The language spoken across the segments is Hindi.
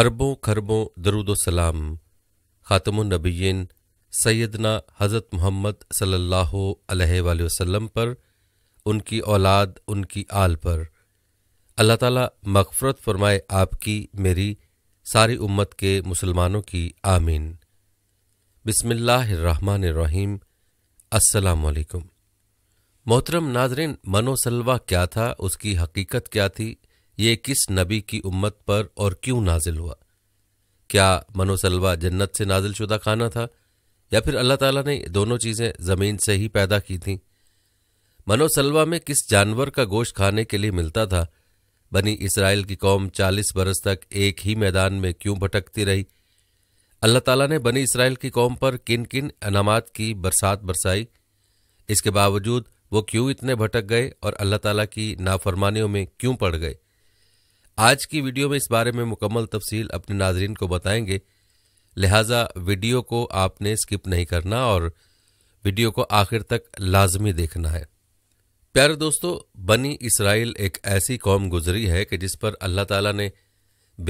अरबों खरबों दरुदोसलाम ख़ातम नबीन सैदना हज़रत मोहम्मद सल्लल्लाहु वसल्लम पर उनकी औलाद उनकी आल पर अल्लाह ताला मगफरत फरमाए आपकी मेरी सारी उम्मत के मुसलमानों की आमीन बिसमीम असलकुम मोहतरम नाजरन मनोसलवा क्या था उसकी हकीकत क्या थी ये किस नबी की उम्मत पर और क्यों नाजिल हुआ क्या मनोसलवा जन्नत से नाजिल शुदा खाना था या फिर अल्लाह ताला ने दोनों चीज़ें ज़मीन से ही पैदा की थीं मनोसलवा में किस जानवर का गोश्त खाने के लिए मिलता था बनी इसराइल की कौम चालीस बरस तक एक ही मैदान में क्यों भटकती रही अल्लाह ताला ने बनी इसराइल की कौम पर किन किन अनामात की बरसात बरसाई इसके बावजूद वो क्यों इतने भटक गए और अल्लाह ताला की नाफरमानियों में क्यों पड़ गए आज की वीडियो में इस बारे में मुकम्मल तफसील अपने नाजरन को बताएंगे लिहाजा वीडियो को आपने स्किप नहीं करना और वीडियो को आखिर तक लाजमी देखना है प्यारे दोस्तों बनी इसराइल एक ऐसी कौम गुजरी है कि जिस पर अल्लाह ताला ने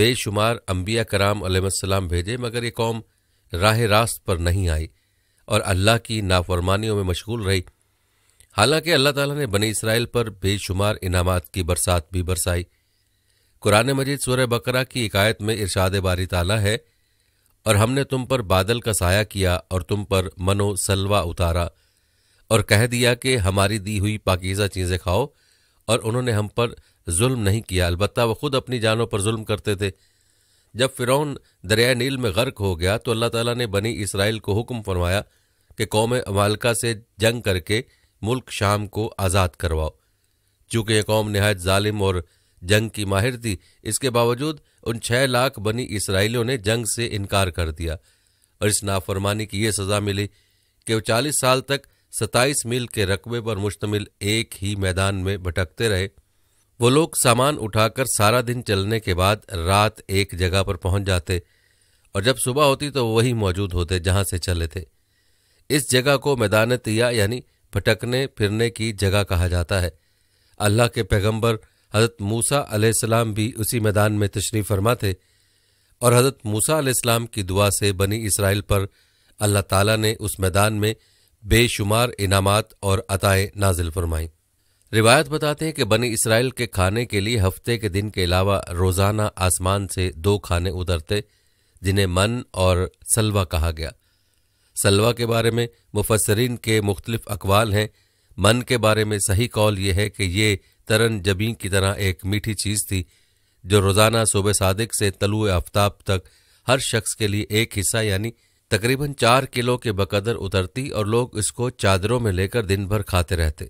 बेशुमार अम्बिया कराम अलैहिस्सलाम भेजे मगर ये कौम राह रास्त पर नहीं आई और अल्लाह की नाफरमानियों में मशगूल रही हालांकि अल्लाह ताला ने बनी इसराइल पर बेशुमार इनामात की बरसात भी बरसाई कुरान मजीद सूर बकरा की इकायत में इरशाद बारी ताला है और हमने तुम पर बादल का साया किया और तुम पर मनो सलवा उतारा और कह दिया कि हमारी दी हुई पाकिज़ा चीज़ें खाओ और उन्होंने हम पर जुल्म नहीं किया अलबत् वह ख़ुद अपनी जानों पर जुल्म करते थे जब फ़िरौन दरिया नील में गर्क हो गया तो अल्लाह ताला ने बनी इसराइल को हुक्म फरमाया कि कौम अमालका से जंग करके मुल्क शाम को आज़ाद करवाओ चूँकि यह कौम नहायत ालिम और जंग की माहिर थी इसके बावजूद उन छह लाख बनी इसराइलियों ने जंग से इनकार कर दिया और इस नाफरमानी की यह सज़ा मिली कि वो चालीस साल तक सताईस मील के रकबे पर मुश्तमिल एक ही मैदान में भटकते रहे वो लोग सामान उठाकर सारा दिन चलने के बाद रात एक जगह पर पहुंच जाते और जब सुबह होती तो वही मौजूद होते जहां से चले थे इस जगह को मैदान तिया यानी भटकने फिरने की जगह कहा जाता है अल्लाह के पैगंबर हज़रत मूसा आलाम भी उसी मैदान में तशरीफ़ फरमा थे और हज़रत मूसा अलैहिस्सलाम की दुआ से बनी इसराइल पर अल्लाह ताला ने उस मैदान में बेशुमार इनामात और अताएँ नाजिल फरमाईं रिवायत बताते हैं कि बनी इसराइल के खाने के लिए हफ्ते के दिन के अलावा रोज़ाना आसमान से दो खाने उतरते जिन्हें मन और सलवा कहा गया सलवा के बारे में मुफसरीन के मुख्तलिफ अकवाल हैं मन के बारे में सही कौल यह है कि ये तरन जबी की तरह एक मीठी चीज़ थी जो रोज़ाना सुबह सादिक से तलु आफ्ताब तक हर शख्स के लिए एक हिस्सा यानी तकरीबन चार किलो के बकदर उतरती और लोग इसको चादरों में लेकर दिन भर खाते रहते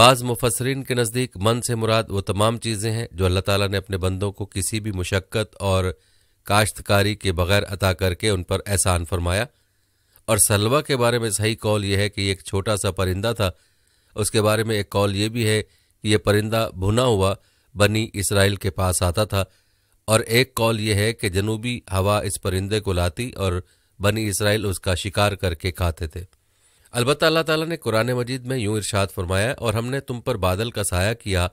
बाज़ मुफसरीन के नज़दीक मन से मुराद वो तमाम चीज़ें हैं जो अल्लाह ताला ने अपने बंदों को किसी भी मुशक्क़त और काश्तकारी के बगैर अता करके उन पर एहसान फरमाया और सलवा के बारे में सही कॉल यह है कि एक छोटा सा परिंदा था उसके बारे में एक कॉल ये भी है यह परिंदा भुना हुआ बनी इसराइल के पास आता था और एक कॉल यह है कि जनूबी हवा इस परिंदे को लाती और बनी इसराइल उसका शिकार करके खाते थे अलबत् अल्लाह ताला ने कुरान मजीद में यूं इरशाद फरमाया और हमने तुम पर बादल का साया किया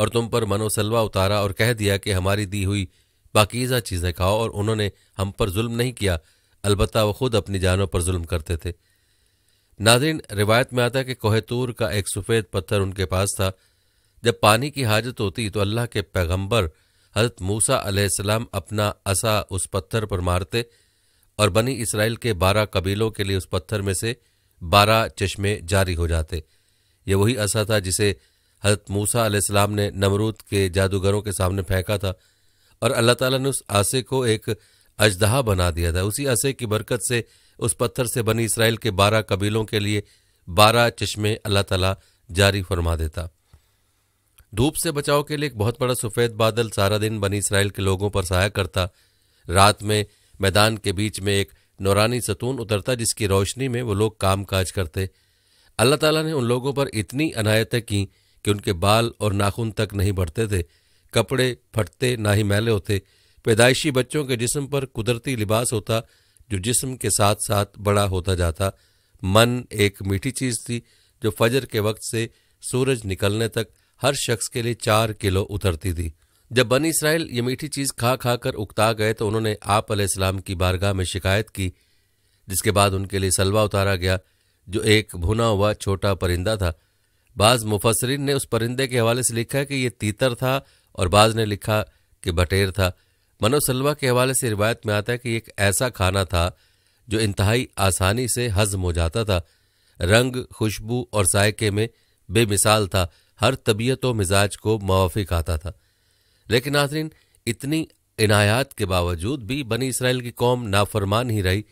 और तुम पर मनोसलवा उतारा और कह दिया कि हमारी दी हुई पाकिज़ा चीज़ें खाओ और उन्होंने हम पर जुल्म नहीं किया अलबत् वह खुद अपनी जानों पर जुल्म करते थे नादिन रिवायत में आता कि कोहतूर का एक सफ़ेद पत्थर उनके पास था जब पानी की हाजत होती तो अल्लाह के पैगंबर हजरत मूसा अलैहिस्सलाम अपना असा उस पत्थर पर मारते और बनी इसराइल के बारह कबीलों के लिए उस पत्थर में से बारह चश्मे जारी हो जाते ये वही असा था जिसे हजरत मूसा अलैहिस्सलाम ने नमरूद के जादूगरों के सामने फेंका था और अल्लाह ताला ने उस आसे को एक अजदहा बना दिया था उसी असे की बरकत से उस पत्थर से बनी इसराइल के बारह कबीलों के लिए बारह चश्मे अल्लाह ताला जारी फरमा देता धूप से बचाव के लिए एक बहुत बड़ा सफेद बादल सारा दिन बनी इसराइल के लोगों पर सहाय करता रात में मैदान के बीच में एक नौरानी सतून उतरता जिसकी रोशनी में वो लोग काम काज करते अल्लाह ताला ने उन लोगों पर इतनी अनायतें की कि उनके बाल और नाखून तक नहीं बढ़ते थे कपड़े फटते ना ही मैले होते पैदाइशी बच्चों के जिस्म पर कुदरती लिबास होता जो जिस्म के साथ साथ बड़ा होता जाता मन एक मीठी चीज़ थी जो फजर के वक्त से सूरज निकलने तक हर शख्स के लिए चार किलो उतरती थी जब बनी इसराइल ये मीठी चीज़ खा खा कर उकता गए तो उन्होंने आप आपलाम की बारगाह में शिकायत की जिसके बाद उनके लिए सलवा उतारा गया जो एक भुना हुआ छोटा परिंदा था बाज मुफसरिन ने उस परिंदे के हवाले से लिखा कि यह तीतर था और बाज ने लिखा कि बटेर था मनो सलवा के हवाले से रिवायत में आता है कि एक ऐसा खाना था जो इंतहाई आसानी से हजम हो जाता था रंग खुशबू और जायके में बेमिसाल था हर तबीयत व मिजाज को मौफिक आता था लेकिन नाजरीन इतनी इनायात के बावजूद भी बनी इसराइल की कौम नाफरमान ही रही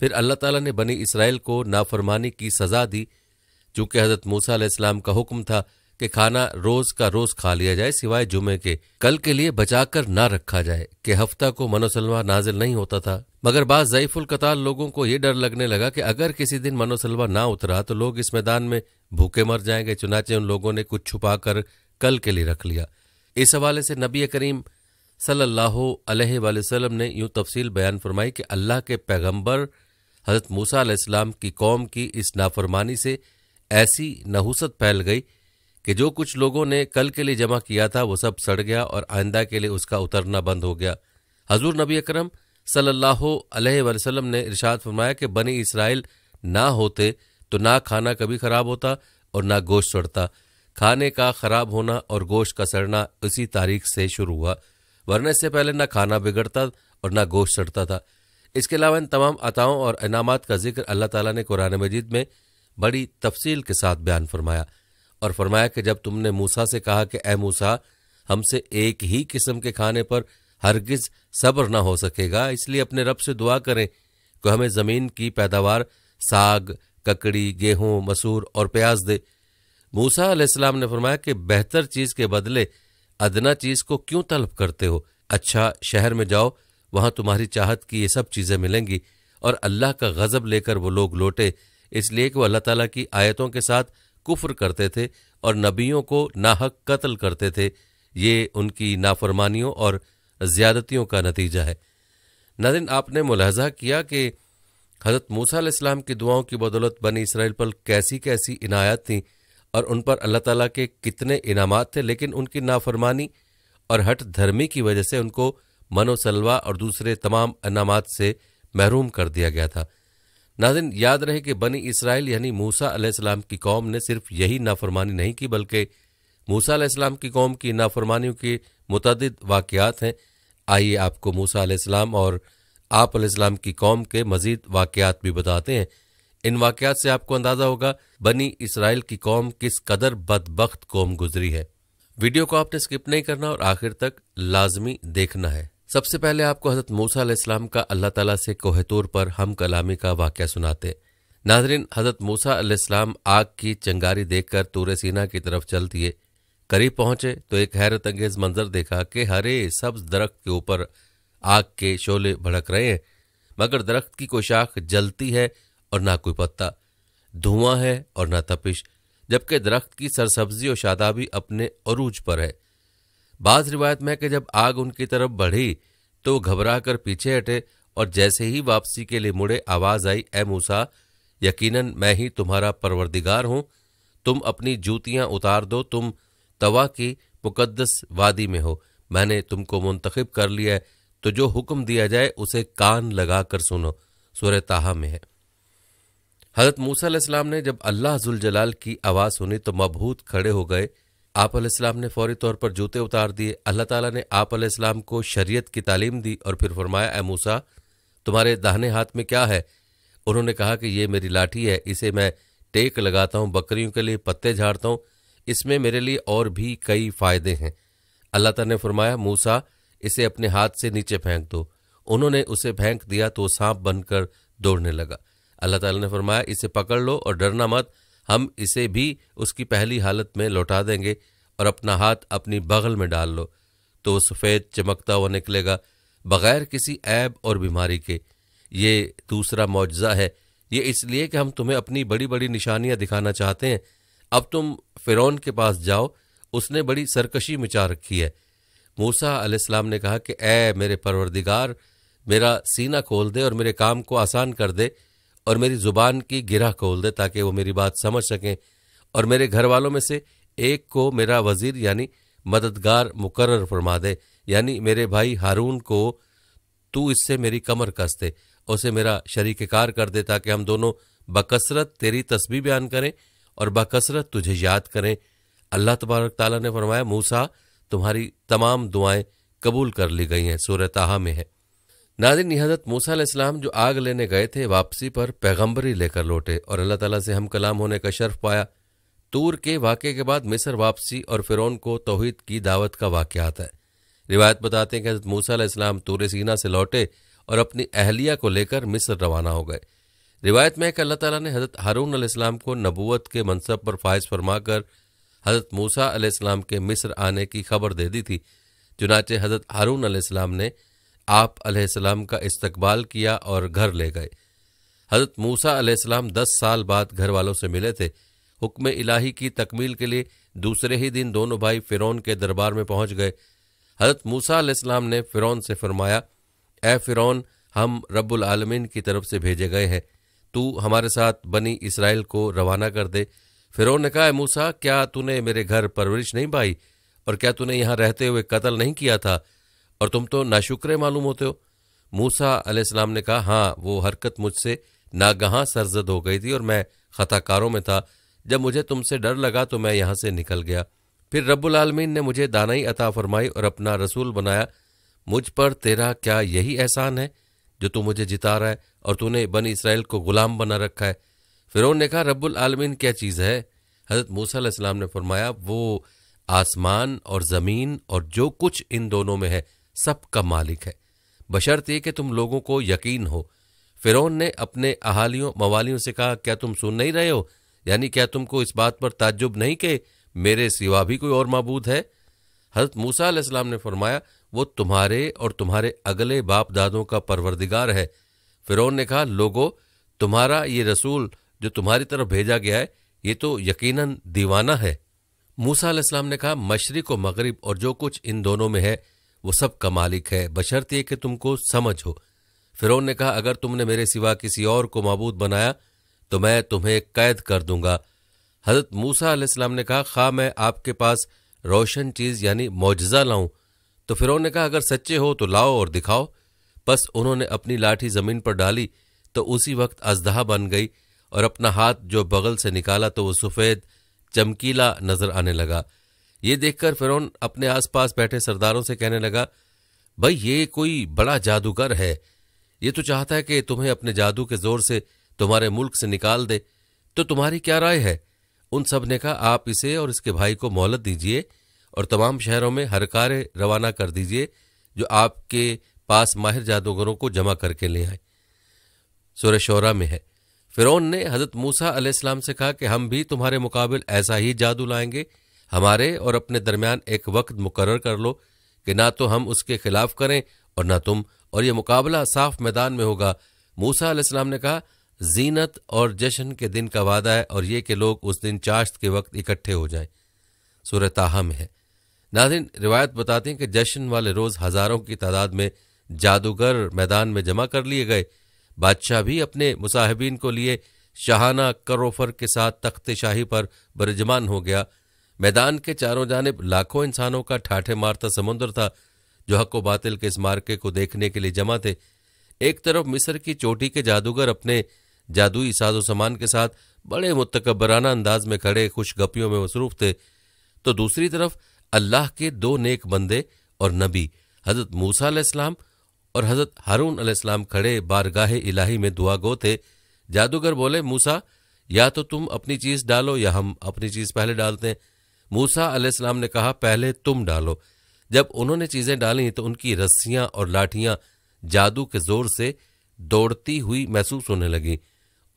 फिर अल्लाह ताला ने बनी इसराइल को नाफरमानी की सज़ा दी चूँकि हज़रत मूसा इस्लाम का हुक्म था कि खाना रोज का रोज खा लिया जाए सिवाय जुमे के कल के लिए बचाकर ना रखा जाए कि हफ्ता को मनोसलवा नाजिल नहीं होता था मगर बाद जयफुल कतार लोगों को ये डर लगने लगा कि अगर किसी दिन मनोसलवा ना उतरा तो लोग इस मैदान में भूखे मर जाएंगे चुनाचे उन लोगों ने कुछ छुपा कर कल के लिए रख लिया इस हवाले से नबी करीम सल्लल्लाहु ने यूं तफसील बयान फरमाई कि अल्लाह के पैगम्बर हज़रत मूसा की कौम की इस नाफरमानी से ऐसी नहुसत फैल गई कि जो कुछ लोगों ने कल के लिए जमा किया था वो सब सड़ गया और आइंदा के लिए उसका उतरना बंद हो गया हजूर नबी अकरम सल्लल्लाहु अलैहि वसल्लम ने इरशाद फरमाया कि बनी इसराइल ना होते तो ना खाना कभी खराब होता और ना गोश्त सड़ता खाने का खराब होना और गोश्त का सड़ना इसी तारीख से शुरू हुआ वरना इससे पहले ना खाना बिगड़ता और ना गोश्त सड़ता था इसके अलावा इन तमाम अताओं और इनामत का जिक्र अल्लाह ताला ने कुरान मजीद में बड़ी तफसील के साथ बयान फरमाया और फरमाया कि जब तुमने मूसा से कहा कि ए मूसा हमसे एक ही किस्म के खाने पर हरगिज सब्र ना हो सकेगा इसलिए अपने रब से दुआ करें कि हमें ज़मीन की पैदावार साग ककड़ी गेहूं मसूर और प्याज दे मूसा अलैहिस्सलाम ने फरमाया कि बेहतर चीज़ के बदले अदना चीज़ को क्यों तलब करते हो अच्छा शहर में जाओ वहाँ तुम्हारी चाहत की ये सब चीज़ें मिलेंगी और अल्लाह का गज़ब लेकर वो लोग लौटे इसलिए कि वह अल्लाह ताला की आयतों के साथ कुफ्र करते थे और नबियों को नाहक कत्ल करते थे ये उनकी नाफरमानियों और ज्यादतियों का नतीजा है नदिन आपने मुलाजा किया कि हज़रत मूसा इस्लाम की दुआओं की बदौलत बनी इसराइल पर कैसी कैसी इनायत थीं और उन पर अल्लाह ताला के कितने इनाम थे लेकिन उनकी नाफरमानी और हट धर्मी की वजह से उनको मनोसलवा और दूसरे तमाम इनाम से महरूम कर दिया गया था नाजिन याद रहे कि बनी इसराइल यानी मूसा अलैहिस्सलाम की कौम ने सिर्फ यही नाफरमानी नहीं की बल्कि मूसा अलैहिस्सलाम की कौम की नाफरमानियों के मुतद वाक़ात हैं आइए आपको मूसा अलैहिस्सलाम और आप अलैहिस्सलाम की कौम के मज़ीद वाक़ात भी बताते हैं इन वाक़ात से आपको अंदाज़ा होगा बनी इसराइल की कौम किस कदर बदबख्त कौम गुजरी है वीडियो को आपने स्किप नहीं करना और आखिर तक लाजमी देखना है सबसे पहले आपको हज़रत मूसा अलैहिस्सलाम का अल्लाह ताला से कोहतूर पर हम कलामी का वाक्य सुनाते नाजरीन हज़रत मूसा अलैहिस्सलाम आग की चंगारी देखकर तूर सीना की तरफ चल दिए करीब पहुंचे तो एक हैरत अंगेज मंजर देखा कि हरे सब्ज दरख्त के ऊपर आग के शोले भड़क रहे हैं मगर दरख्त की कोई शाख जलती है और ना कोई पत्ता धुआं है और ना तपिश जबकि दरख्त की सरसब्जी और शादाबी अपने अरूज पर है बाज रिवायत में कि जब आग उनकी तरफ बढ़ी तो घबरा कर पीछे हटे और जैसे ही वापसी के लिए मुड़े आवाज आई ए मूसा यकीनन मैं ही तुम्हारा परवरदिगार हूं तुम अपनी जूतियां उतार दो तुम तवा की मुकद्दस वादी में हो मैंने तुमको मुंतखब कर लिया है तो जो हुक्म दिया जाए उसे कान लगा कर सुनो सुर ताहा में है हजरत मूसा ने जब अल्लाह जुलजलाल की आवाज़ सुनी तो मबहूत खड़े हो गए आप आपलाम ने फौरी तौर पर जूते उतार दिए अल्लाह ताला ने आप आपलाम को शरीयत की तालीम दी और फिर फरमाया ए मूसा तुम्हारे दाहने हाथ में क्या है उन्होंने कहा कि ये मेरी लाठी है इसे मैं टेक लगाता हूँ बकरियों के लिए पत्ते झाड़ता हूँ इसमें मेरे लिए और भी कई फ़ायदे हैं अल्लाह तला ने फरमाया मूसा इसे अपने हाथ से नीचे फेंक दो उन्होंने उसे फेंक दिया तो सांप बनकर दौड़ने लगा अल्लाह ताला ने फरमाया इसे पकड़ लो और डरना मत हम इसे भी उसकी पहली हालत में लौटा देंगे और अपना हाथ अपनी बगल में डाल लो तो वो सफ़ेद चमकता हुआ निकलेगा बगैर किसी ऐब और बीमारी के ये दूसरा मुआजा है ये इसलिए कि हम तुम्हें अपनी बड़ी बड़ी निशानियाँ दिखाना चाहते हैं अब तुम फ़िरौन के पास जाओ उसने बड़ी सरकशी मचा रखी है मूसा आसलाम ने कहा कि ए मेरे परवरदिगार मेरा सीना खोल दे और मेरे काम को आसान कर दे और मेरी जुबान की गिरा खोल दे ताकि वो मेरी बात समझ सकें और मेरे घर वालों में से एक को मेरा वजीर यानी मददगार मुकर्र फरमा दे यानी मेरे भाई हारून को तू इससे मेरी कमर कस दे उसे मेरा शरीक कार कर दे ताकि हम दोनों बकसरत तेरी तस्वीर बयान करें और बकसरत तुझे याद करें अल्लाह तबारक ताली ने फरमाया मूसा तुम्हारी तमाम दुआएं कबूल कर ली गई हैं सूरत में है नाजिन निहाजत मूसा इस्लाम जो आग लेने गए थे वापसी पर पैगंबरी लेकर लौटे और अल्लाह ताला से हम कलाम होने का शर्फ पाया तूर के वाक़े के बाद मिस्र वापसी और फ़िरौन को तोहद की दावत का वाक़ आता है रिवायत बताते हैं कि हज़रत मूसा इस्लाम तूर सीना से लौटे और अपनी अहलिया को लेकर मिस्र रवाना हो गए रिवायत में कि अल्लाह ताला ने हज़रत हारून अलैहिस्सलाम को नबूत के मनसब पर फायज फरमा कर हज़रत मूसा अलैहिस्सलाम के मिस्र आने की खबर दे दी थी चुनाचे हज़रत हारून अलैहिस्सलाम ने आप अलैहिस्सलाम का इस्तकबाल किया और घर ले गए हज़रत मूसा आसमाम दस साल बाद घर वालों से मिले थे हुक्म इलाही की तकमील के लिए दूसरे ही दिन दोनों भाई फ़िरौन के दरबार में पहुंच गए हज़रत मूसा आसमाम ने फ़िरौन से फरमाया ए फ़िरौन हम रब्बुल आलमीन की तरफ से भेजे गए हैं तू हमारे साथ बनी इसराइल को रवाना कर दे फिरौन ने कहा मूसा क्या तूने मेरे घर परवरिश नहीं पाई और क्या तूने यहाँ रहते हुए कत्ल नहीं किया था और तुम तो नाशुक्रे मालूम होते हो मूसा अलैहिस्सलाम ने कहा हाँ वो हरकत मुझसे नागहाँ सरजद हो गई थी और मैं खताकारों में था जब मुझे तुमसे डर लगा तो मैं यहाँ से निकल गया फिर रब्बुल आलमीन ने मुझे दानाई अता फरमाई और अपना रसूल बनाया मुझ पर तेरा क्या यही एहसान है जो तू मुझे जिता रहा है और तूने बन इसराइल को गुलाम बना रखा है फिर ने कहा रब्बुल आलमीन क्या चीज़ है हज़रत मूसा ने फरमाया वो आसमान और ज़मीन और जो कुछ इन दोनों में है सबका मालिक है बशर्त यह कि तुम लोगों को यकीन हो फिरौन ने अपने अहालियों मवालियों से कहा क्या तुम सुन नहीं रहे हो यानी क्या तुमको इस बात पर ताज्जुब नहीं कि मेरे सिवा भी कोई और मबूद है हजरत मूसा अलैहिस्सलाम ने फरमाया वो तुम्हारे और तुम्हारे अगले बाप दादों का परवरदिगार है फिरौन ने कहा लोगो तुम्हारा ये रसूल जो तुम्हारी तरफ भेजा गया है ये तो यकीनन दीवाना है मूसा अलैहिस्सलाम ने कहा मशरक व मगरिब और जो कुछ इन दोनों में है वो सब का मालिक है बशर्त यह कि तुमको समझ हो फिरौन ने कहा अगर तुमने मेरे सिवा किसी और को मबूद बनाया तो मैं तुम्हें कैद कर दूंगा हजरत मूसा अलैहिस्सलाम ने कहा खा मैं आपके पास रोशन चीज़ यानी मुआजा लाऊं तो फिरौन ने कहा अगर सच्चे हो तो लाओ और दिखाओ बस उन्होंने अपनी लाठी ज़मीन पर डाली तो उसी वक्त अजदहा बन गई और अपना हाथ जो बगल से निकाला तो वह सफ़ेद चमकीला नज़र आने लगा ये देखकर फिरौन अपने आसपास बैठे सरदारों से कहने लगा भाई ये कोई बड़ा जादूगर है ये तो चाहता है कि तुम्हें अपने जादू के जोर से तुम्हारे मुल्क से निकाल दे तो तुम्हारी क्या राय है उन सब ने कहा आप इसे और इसके भाई को मोहलत दीजिए और तमाम शहरों में हर कार्य रवाना कर दीजिए जो आपके पास माहिर जादूगरों को जमा करके ले आए सुर शौरा में है फिरौन ने हजरत मूसा अलैहिस्सलाम से कहा कि हम भी तुम्हारे मुकाबले ऐसा ही जादू लाएंगे हमारे और अपने दरमियान एक वक्त मुकर कर लो कि ना तो हम उसके खिलाफ करें और ना तुम और ये मुकाबला साफ मैदान में होगा मूसा आलाम ने कहा जीनत और जश्न के दिन का वादा है और ये कि लोग उस दिन चाश्त के वक्त इकट्ठे हो जाएं सूरह में है नाजिन रिवायत बताती हैं कि जश्न वाले रोज़ हज़ारों की तादाद में जादूगर मैदान में जमा कर लिए गए बादशाह भी अपने मुसाहबीन को लिए शाहाना करोफर के साथ तख्त शाही पर बरजमान हो गया मैदान के चारों जानब लाखों इंसानों का ठाठे मारता समुंदर था जो हक्को बातिल के इस मार्के को देखने के लिए जमा थे एक तरफ मिस्र की चोटी के जादूगर अपने जादुई साजो सामान के साथ बड़े मुतकबराना अंदाज में खड़े खुश गपियों में मसरूफ थे तो दूसरी तरफ अल्लाह के दो नेक बंदे और नबी हज़रत मूसा इस्लाम और हज़रत हारून अल्लाम खड़े बारगाह इलाही में दुआ गो थे जादूगर बोले मूसा या तो तुम अपनी चीज़ डालो या हम अपनी चीज़ पहले डालते हैं मूसा अलैहिस्सलाम ने कहा पहले तुम डालो जब उन्होंने चीज़ें डाली तो उनकी रस्सियाँ और लाठियाँ जादू के जोर से दौड़ती हुई महसूस होने लगी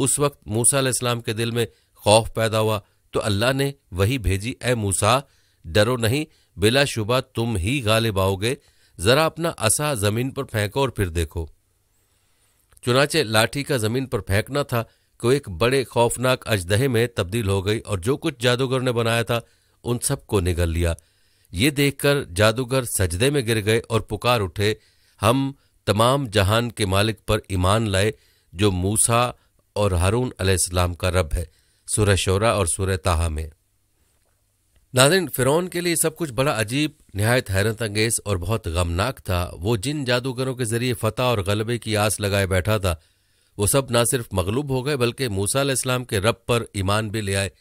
उस वक्त मूसा अलैहिस्सलाम के दिल में खौफ पैदा हुआ तो अल्लाह ने वही भेजी ए मूसा डरो नहीं बिलाशुबा तुम ही गालिब आओगे ज़रा अपना असा ज़मीन पर फेंको और फिर देखो चुनाचे लाठी का ज़मीन पर फेंकना था को तो एक बड़े खौफनाक अजदहे में तब्दील हो गई और जो कुछ जादूगर ने बनाया था उन सबको निगल लिया ये देखकर जादूगर सजदे में गिर गए और पुकार उठे हम तमाम जहान के मालिक पर ईमान लाए जो मूसा और हारून अलैहिस्सलाम का रब है सुरह शोरा और सूरह ताहा में नादिन फिरौन के लिए सब कुछ बड़ा अजीब नहायत हैरत अंगेज और बहुत गमनाक था वो जिन जादूगरों के जरिए फतह और गलबे की आस लगाए बैठा था वो सब ना सिर्फ मगलूब हो गए बल्कि मूसा इस्लाम के रब पर ईमान भी ले आए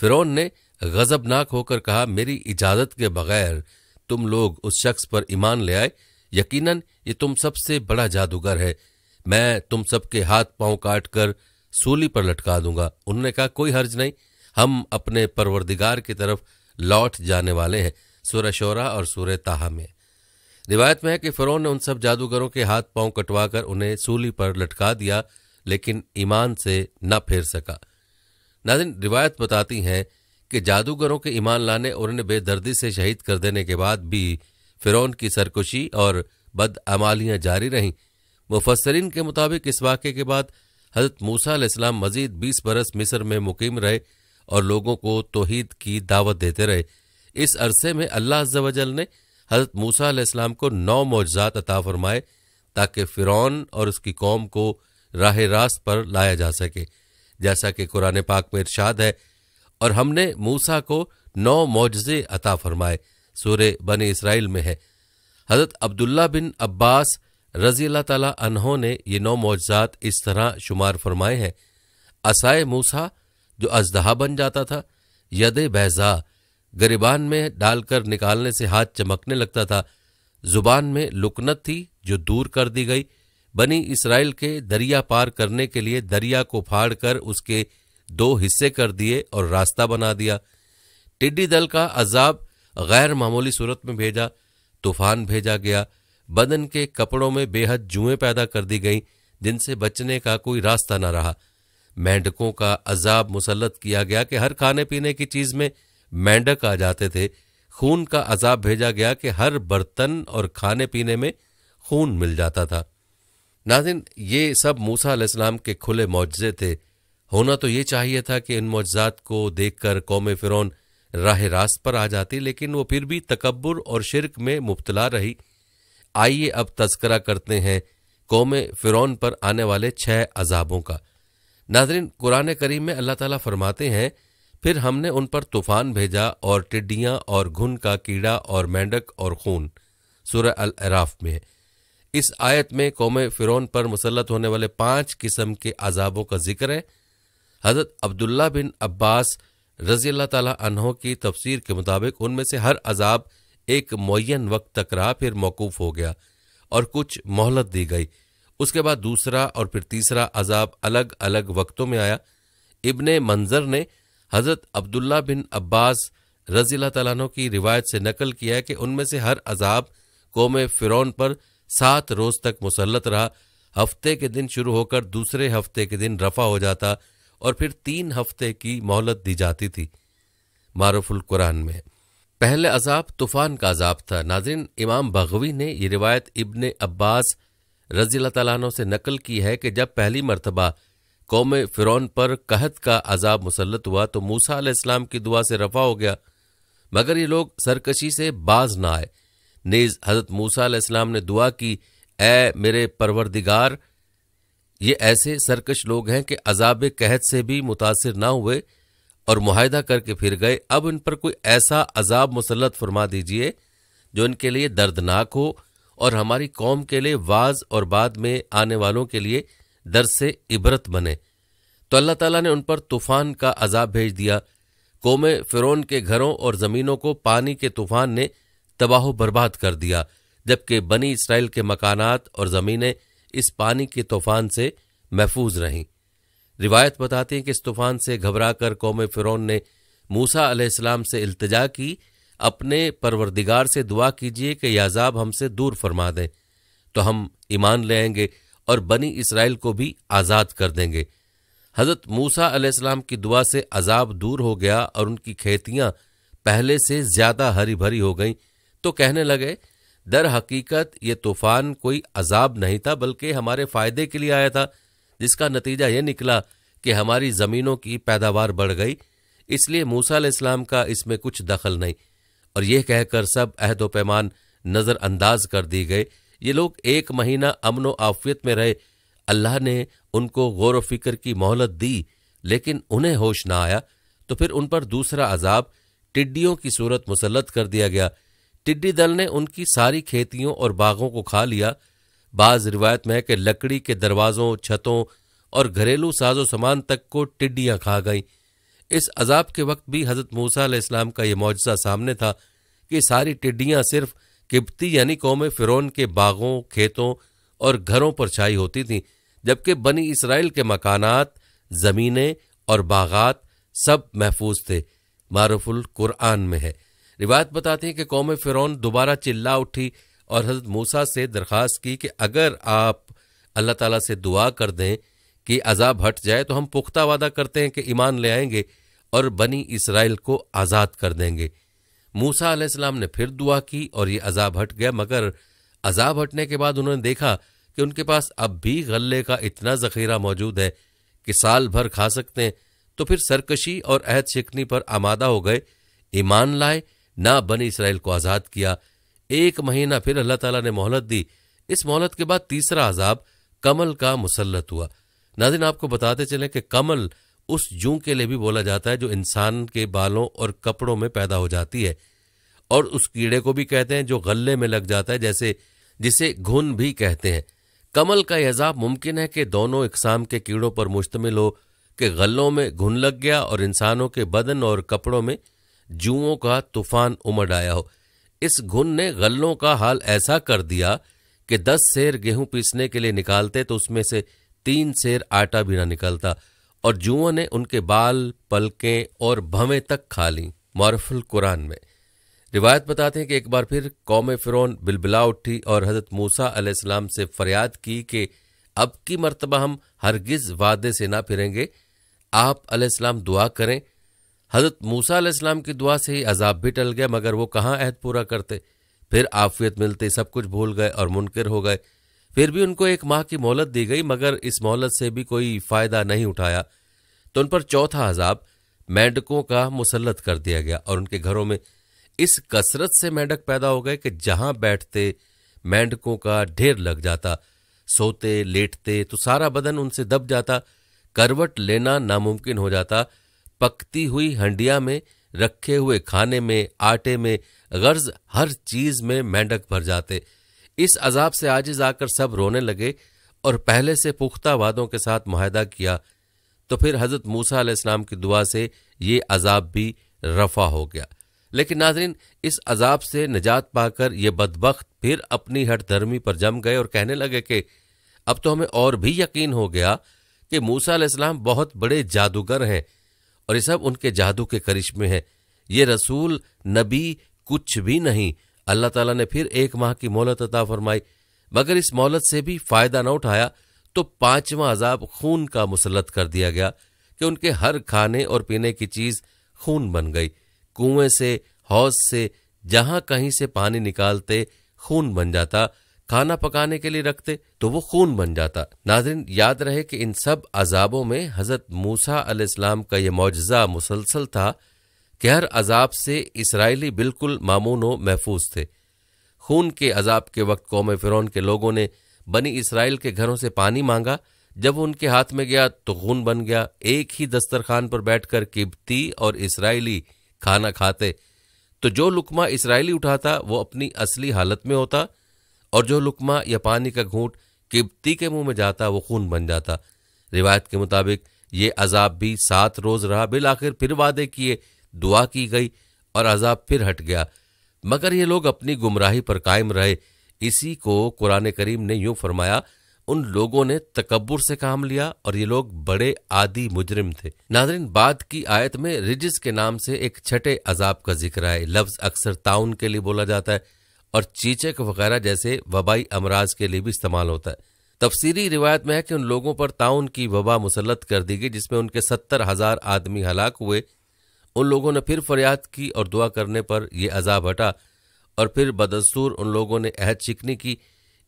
फिरौन ने गजबनाक होकर कहा मेरी इजाजत के बगैर तुम लोग उस शख्स पर ईमान ले आए यकीनन ये तुम सबसे बड़ा जादूगर है मैं तुम सबके हाथ पांव काट कर सूली पर लटका दूंगा उन्होंने कहा कोई हर्ज नहीं हम अपने परवरदिगार की तरफ लौट जाने वाले हैं सूर्य शोरा और सूर्य ताहा में रिवायत में है कि फ़िरौन ने उन सब जादूगरों के हाथ पांव कटवाकर उन्हें सूली पर लटका दिया लेकिन ईमान से न फेर सका नाजिन रिवायत बताती हैं कि जादूगरों के ईमान लाने और उन्हें बेदर्दी से शहीद कर देने के बाद भी फिरौन की सरकुशी और बदअमालियां जारी रहीं मुफसरीन के मुताबिक इस वाक़े के बाद हजरत मूसा इस्लाम मजीद बीस बरस मिस्र में मुकीम रहे और लोगों को तोहीद की दावत देते रहे इस अरसे में अल्लाह अज्जल ने हजरत मूसा इस्लाम को नौ मुआजात अता फरमाए ताकि फ़िरौन और उसकी कौम को राह रास्त पर लाया जा सके जैसा कि कुरान पाक में इर्शाद है और हमने मूसा को नौ मोजे अता फरमाए सूर्य बने इसराइल में है हजरत अब्दुल्ला बिन अब्बास रजी अल्लाह तला अनहों ने ये नौ मोजात इस तरह शुमार फरमाए हैं असाए मूसा जो अजदहा बन जाता था यद बैजा गरिबान में डालकर निकालने से हाथ चमकने लगता था जुबान में लुकनत थी जो दूर कर दी गई बनी इसराइल के दरिया पार करने के लिए दरिया को फाड़ कर उसके दो हिस्से कर दिए और रास्ता बना दिया टिड्डी दल का अजाब गैर मामूली सूरत में भेजा तूफान भेजा गया बदन के कपड़ों में बेहद जुएं पैदा कर दी गईं जिनसे बचने का कोई रास्ता न रहा मेंढकों का अजाब मुसलत किया गया कि हर खाने पीने की चीज़ में मेंढक आ जाते थे खून का अजाब भेजा गया कि हर बर्तन और खाने पीने में खून मिल जाता था नाजिन ये सब मूसा अलैहिस्सलाम के खुले मुआजे थे होना तो ये चाहिए था कि इन मुआजात को देखकर कौम फिरौन राह रास्त पर आ जाती लेकिन वो फिर भी तकबर और शिरक में मुबतला रही आइए अब तस्करा करते हैं कौम फिरौन पर आने वाले छह अजाबों का नाजरीन कुरान करीम में अल्लाह ताला फरमाते हैं फिर हमने उन पर तूफान भेजा और टिड्डियाँ और घुन का कीड़ा और मेंढक और खून सुर अल अराफ में इस आयत में कौम फिरौन पर मुसलत होने वाले पांच किस्म के अजाबों का जिक्र है हज़रत अब्दुल्ला बिन अब्बास रजी अल्लाह तहों की तफसीर के मुताबिक उनमें से हर अजाब एक मुन वक्त तक रहा फिर मौकूफ़ हो गया और कुछ मोहलत दी गई उसके बाद दूसरा और फिर तीसरा अजाब अलग अलग वक्तों में आया इबन मंजर ने हज़रत अब्दुल्ला बिन अब्बास रजी अल्लाह तहों की रिवायत से नकल किया है कि उनमें से हर अजाब कौम फ़िरौन पर सात रोज़ तक मुसलत रहा हफ्ते के दिन शुरू होकर दूसरे हफ्ते के दिन रफा हो जाता और फिर तीन हफ्ते की मोहलत दी जाती थी मारूफुल कुरान में पहले अजाब तूफान का अजाब था नाजिन इमाम बघवी ने यह रिवायत इब्न अब्बास रजील तैन से नकल की है कि जब पहली मरतबा कौम फ़िरौन पर कहत का अजाब मुसलत हुआ तो मूसा इस्लाम की दुआ से रफा हो गया मगर ये लोग सरकशी से बाज ना आए नेज हज़रत मूसा इस्लाम ने दुआ की ए मेरे परवरदिगार ये ऐसे सरकश लोग हैं कि अजाब कहत से भी मुतासर ना हुए और माहिदा करके फिर गए अब इन पर कोई ऐसा अजाब मुसलत फरमा दीजिए जो इनके लिए दर्दनाक हो और हमारी कौम के लिए वाज और बाद में आने वालों के लिए दर से इबरत बने तो अल्लाह ताला ने उन पर तूफान का अजाब भेज दिया कौम फिरौन के घरों और ज़मीनों को पानी के तूफान ने तबाह बर्बाद कर दिया जबकि बनी इसराइल के मकानात और ज़मीनें इस पानी के तूफान से महफूज रहीं रिवायत बताती है कि इस तूफान से घबराकर कौम फ़िरौन ने मूसा अलैहिस्सलाम से अल्तजा की अपने परवरदिगार से दुआ कीजिए कि याजाब हमसे दूर फरमा दें तो हम ईमान लेंगे और बनी इसराइल को भी आज़ाद कर देंगे हज़रत मूसा अलैहिस्सलाम की दुआ से अजाब दूर हो गया और उनकी खेतियाँ पहले से ज़्यादा हरी भरी हो गईं तो कहने लगे दर हकीकत ये तूफान कोई अजाब नहीं था बल्कि हमारे फायदे के लिए आया था जिसका नतीजा यह निकला कि हमारी ज़मीनों की पैदावार बढ़ गई इसलिए मूसा इस्लाम का इसमें कुछ दखल नहीं और यह कहकर सब अहदोपैमान नज़रअंदाज कर दी गए ये लोग एक महीना अमन व आफियत में रहे अल्लाह ने उनको गौर फिक्र की मोहलत दी लेकिन उन्हें होश ना आया तो फिर उन पर दूसरा अजाब टिड्डियों की सूरत मुसलत कर दिया गया टिड्डी दल ने उनकी सारी खेतियों और बागों को खा लिया बाज रिवायत में है कि लकड़ी के दरवाजों छतों और घरेलू साजो सामान तक को टिड्डियां खा गईं इस अजाब के वक्त भी हजरत मूसा इस्लाम का यह मुआजा सामने था कि सारी टिड्डियां सिर्फ किब्ती यानी कौम फिरौन के बागों खेतों और घरों पर छाई होती थीं जबकि बनी इसराइल के मकानात ज़मीनें और बागात सब महफूज थे मारूफुल कुरान में है रिवायत बताती है कि कौम फ़िरौन दोबारा चिल्ला उठी और हजरत मूसा से दरख्वास्त की कि अगर आप अल्लाह ताला से दुआ कर दें कि अजाब हट जाए तो हम पुख्ता वादा करते हैं कि ईमान ले आएंगे और बनी इसराइल को आज़ाद कर देंगे मूसा आसमाम ने फिर दुआ की और ये अजाब हट गया मगर अजाब हटने के बाद उन्होंने देखा कि उनके पास अब भी गले का इतना ज़ख़ीरा मौजूद है कि साल भर खा सकते हैं तो फिर सरकशी और अहद शिकनी पर आमादा हो गए ईमान लाए ना बनी इसराइल को आज़ाद किया एक महीना फिर अल्लाह ताला ने मोहलत दी इस मोहलत के बाद तीसरा अजाब कमल का मुसलत हुआ नाजिन आपको बताते चले कि कमल उस जू के लिए भी बोला जाता है जो इंसान के बालों और कपड़ों में पैदा हो जाती है और उस कीड़े को भी कहते हैं जो गले में लग जाता है जैसे जिसे घुन भी कहते हैं कमल का एजाब मुमकिन है कि दोनों इकसाम के कीड़ों पर मुश्तमिल हो कि गलों में घुन लग गया और इंसानों के बदन और कपड़ों में जुओं का तूफान उमड़ आया हो इस घुन ने गल्लों का हाल ऐसा कर दिया कि दस शेर गेहूं पीसने के लिए निकालते तो उसमें से तीन शेर आटा भी ना निकलता और जुओं ने उनके बाल पलकें और भवें तक खा ली मौरफुल कुरान में रिवायत बताते हैं कि एक बार फिर कौम फिरौन बिलबिला उठी और हजरत मूसा अलैहिस्सलाम से फरियाद की कि अब की मरतबा हम हरगिज वादे से ना फिरेंगे आप अलैहिस्सलाम दुआ करें हजरत मूसा इस्लाम की दुआ से ही अजाब भी टल गया मगर वो कहाँ अहद पूरा करते फिर आफियत मिलते सब कुछ भूल गए और मुनकर हो गए फिर भी उनको एक माह की मोहलत दी गई मगर इस मोहलत से भी कोई फायदा नहीं उठाया तो उन पर चौथा अजाब मेंढकों का मुसलत कर दिया गया और उनके घरों में इस कसरत से मेंढक पैदा हो गए कि जहां बैठते मेंढकों का ढेर लग जाता सोते लेटते तो सारा बदन उनसे दब जाता करवट लेना नामुमकिन हो जाता पकती हुई हंडिया में रखे हुए खाने में आटे में गर्ज हर चीज में मेंढक भर जाते इस अजाब से आजिज आकर सब रोने लगे और पहले से पुख्ता वादों के साथ माहदा किया तो फिर हजरत मूसा अलैहिस्सलाम की दुआ से ये अजाब भी रफा हो गया लेकिन नाजरीन इस अजाब से निजात पाकर ये बदबख्त फिर अपनी हट धर्मी पर जम गए और कहने लगे कि अब तो हमें और भी यकीन हो गया कि मूसा अलैहिस्सलाम बहुत बड़े जादूगर हैं और ये सब उनके जादू के करिश्मे हैं ये रसूल नबी कुछ भी नहीं अल्लाह ताला ने फिर एक माह की मोहलत अता फरमाई मगर इस मोहलत से भी फायदा न उठाया तो पांचवा अजाब खून का मुसलत कर दिया गया कि उनके हर खाने और पीने की चीज खून बन गई कुएं से हौज से जहां कहीं से पानी निकालते खून बन जाता खाना पकाने के लिए रखते तो वो खून बन जाता नाजरीन याद रहे कि इन सब अजाबों में हजरत मूसा अलैहिस्सलाम का ये मुआजा मुसलसल था कि हर अजाब से इसराइली बिल्कुल मामूनो महफूज थे खून के अजाब के वक्त कौम फिरौन के लोगों ने बनी इसराइल के घरों से पानी मांगा जब उनके हाथ में गया तो खून बन गया एक ही दस्तरखान पर बैठकर किब्ती और इसराइली खाना खाते तो जो लुकमा इसराइली उठाता वो अपनी असली हालत में होता और जो लुकमा या पानी का घूंट किबती के मुंह में जाता वो खून बन जाता रिवायत के मुताबिक ये अजाब भी सात रोज रहा बिल आखिर फिर वादे किए दुआ की गई और अजाब फिर हट गया मगर ये लोग अपनी गुमराही पर कायम रहे इसी को कुरान करीम ने यूं फरमाया उन लोगों ने तकबर से काम लिया और ये लोग बड़े आदि मुजरिम थे नाजरीन बाद की आयत में रिजिस के नाम से एक छठे अजाब का जिक्र है लफ्ज अक्सर ताउन के लिए बोला जाता है और चीचक वगैरह जैसे वबाई अमराज के लिए भी इस्तेमाल होता है तफसीरी रिवायत में है कि उन लोगों पर ताउन की वबा मुसलत कर दी गई जिसमें उनके सत्तर हजार आदमी हलाक हुए उन लोगों ने फिर फरियाद की और दुआ करने पर यह अजाब हटा और फिर बदस्तूर उन लोगों ने अहद चिकनी की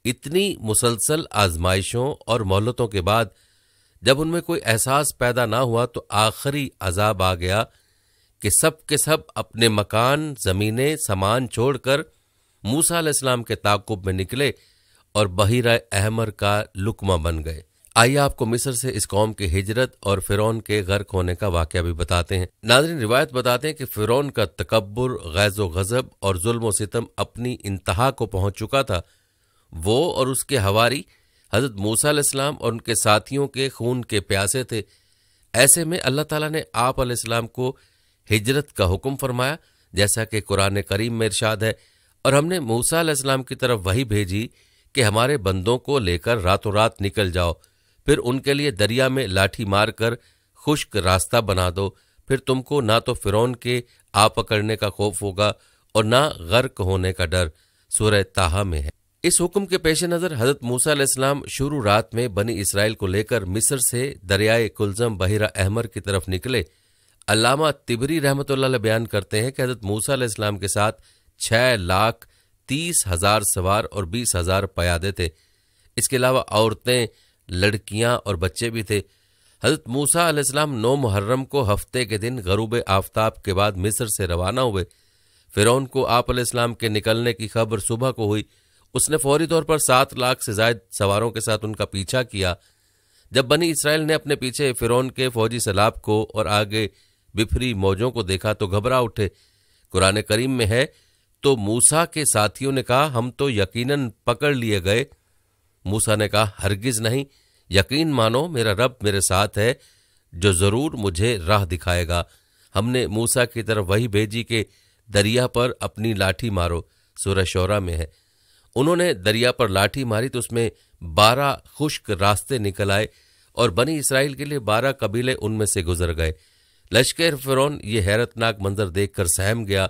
इतनी मुसलसल आजमाइशों और मोहलतों के बाद जब उनमें कोई एहसास पैदा ना हुआ तो आखिरी अजाब आ गया कि सब के सब अपने मकान ज़मीनें सामान छोड़कर मूसा इस्लाम के ताकुब में निकले और बहिरा अहमर का लुकमा बन गए आइए आपको मिस्र से इस कौम की हिजरत और फिरौन के गर्क होने का वाक़ भी बताते हैं नाजरीन रिवायत बताते हैं कि फिरौन का तकबर गैज़ गज़ब और जुल्म सितम अपनी इंतहा को पहुंच चुका था वो और उसके हवारी हज़रत मूसा इस्लाम और उनके साथियों के खून के प्यासे थे ऐसे में अल्लाह ताला ने आप को हिजरत का हुक्म फरमाया जैसा कि कुरान करीम में इर्शाद है और हमने मूसा अलैहिस्सलाम की तरफ वही भेजी कि हमारे बंदों को लेकर रातों रात निकल जाओ फिर उनके लिए दरिया में लाठी मारकर खुश्क रास्ता बना दो फिर तुमको ना तो फिरौन के आ पकड़ने का खौफ होगा और ना गर्क होने का डर सूरह ताहा में है इस हुक्म के पेश नज़र हजरत मूसा इस्लाम शुरू रात में बनी इसराइल को लेकर मिस्र से दरियाए कुलजम बहिरा अहमर की तरफ निकले अलामा तिबरी रहमत बयान करते हैं कि हजरत मूसा इस्लाम के साथ छह लाख तीस हजार सवार और बीस हजार पयादे थे इसके अलावा औरतें लड़कियां और बच्चे भी थे हजरत मूसा अलैहिस्सलाम नौ मुहर्रम को हफ्ते के दिन गरूब आफ्ताब के बाद मिस्र से रवाना हुए फिरौन को आप अलैहिस्सलाम के निकलने की खबर सुबह को हुई उसने फौरी तौर पर सात लाख से जायद सवारों के साथ उनका पीछा किया जब बनी इसराइल ने अपने पीछे फिरौन के फौजी सलाब को और आगे बिफरी मौजों को देखा तो घबरा उठे कुरान करीम में है तो मूसा के साथियों ने कहा हम तो यकीनन पकड़ लिए गए मूसा ने कहा हरगिज नहीं यकीन मानो मेरा रब मेरे साथ है जो जरूर मुझे राह दिखाएगा हमने मूसा की तरफ वही भेजी कि दरिया पर अपनी लाठी मारो सूरह शौरा में है उन्होंने दरिया पर लाठी मारी तो उसमें बारह खुश्क रास्ते निकल आए और बनी इसराइल के लिए बारह कबीले उनमें से गुजर गए लश्कर फिरौन ये हैरतनाक मंजर देखकर सहम गया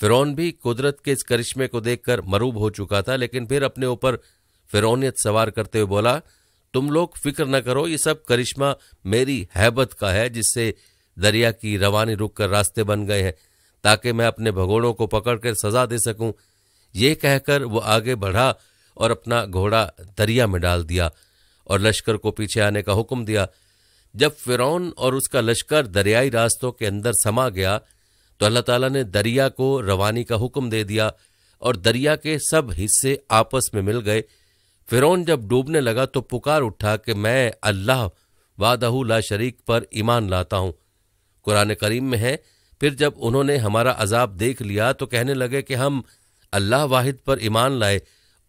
फिरौन भी कुदरत के इस करिश्मे को देखकर मरूब हो चुका था लेकिन फिर अपने ऊपर फिरौनियत सवार करते हुए बोला तुम लोग फिक्र न करो ये सब करिश्मा मेरी हैबत का है जिससे दरिया की रवानी रुक कर रास्ते बन गए हैं ताकि मैं अपने भगोड़ों को पकड़कर सजा दे सकूं ये कहकर वो आगे बढ़ा और अपना घोड़ा दरिया में डाल दिया और लश्कर को पीछे आने का हुक्म दिया जब फिरौन और उसका लश्कर दरियाई रास्तों के अंदर समा गया तो अल्लाह ताला ने दरिया को रवानी का हुक्म दे दिया और दरिया के सब हिस्से आपस में मिल गए फिरौन जब डूबने लगा तो पुकार उठा कि मैं अल्लाह वादहू ला शरीक पर ईमान लाता हूँ कुरान करीम में है फिर जब उन्होंने हमारा अजाब देख लिया तो कहने लगे कि हम अल्लाह वाहिद पर ईमान लाए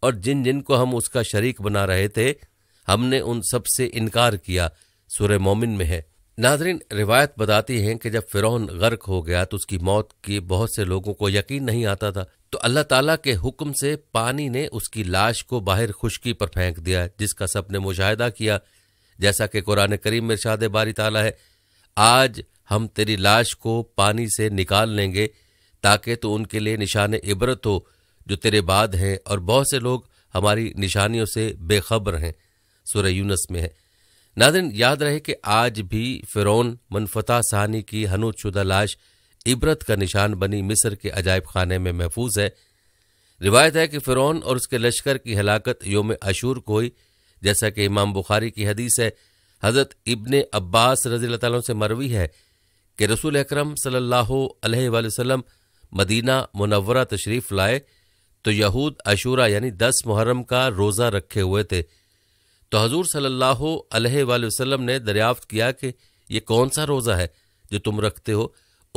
और जिन जिन को हम उसका शरीक बना रहे थे हमने उन सब से इनकार किया सुर मोमिन में है नाजरीन रिवायत बताती हैं कि जब फ़िरौन गर्क हो गया तो उसकी मौत के बहुत से लोगों को यकीन नहीं आता था तो अल्लाह ताला के हुक्म से पानी ने उसकी लाश को बाहर खुशकी पर फेंक दिया जिसका सबने मुशाह किया जैसा कि कुरान करीम में शाद बारी ताला है आज हम तेरी लाश को पानी से निकाल लेंगे ताकि तो उनके लिए निशान इबरत हो जो तेरे बाद हैं और बहुत से लोग हमारी निशानियों से बेखबर हैं सुरयूनस में है नादिन याद रहे कि आज भी फिरौन मुनफता सहानी की हनूत शुदा लाश इबरत का निशान बनी मिस्र के अजायब खाने में महफूज है रिवायत है कि फिरौन और उसके लश्कर की हलाकत योम अशूर को हुई जैसा कि इमाम बुखारी की हदीस है हज़रत इबन अब्बास रजी से मरवी है कि रसूल अक्रम सल्लाम मदीना मुनवरा तशरीफ़ लाए तो यहूद अशूरा यानी दस मुहर्रम का रोज़ा रखे हुए थे तो हजूर सल्लल्लाहु अलैहि वसल्लम ने दरियाफ्त किया कि ये कौन सा रोज़ा है जो तुम रखते हो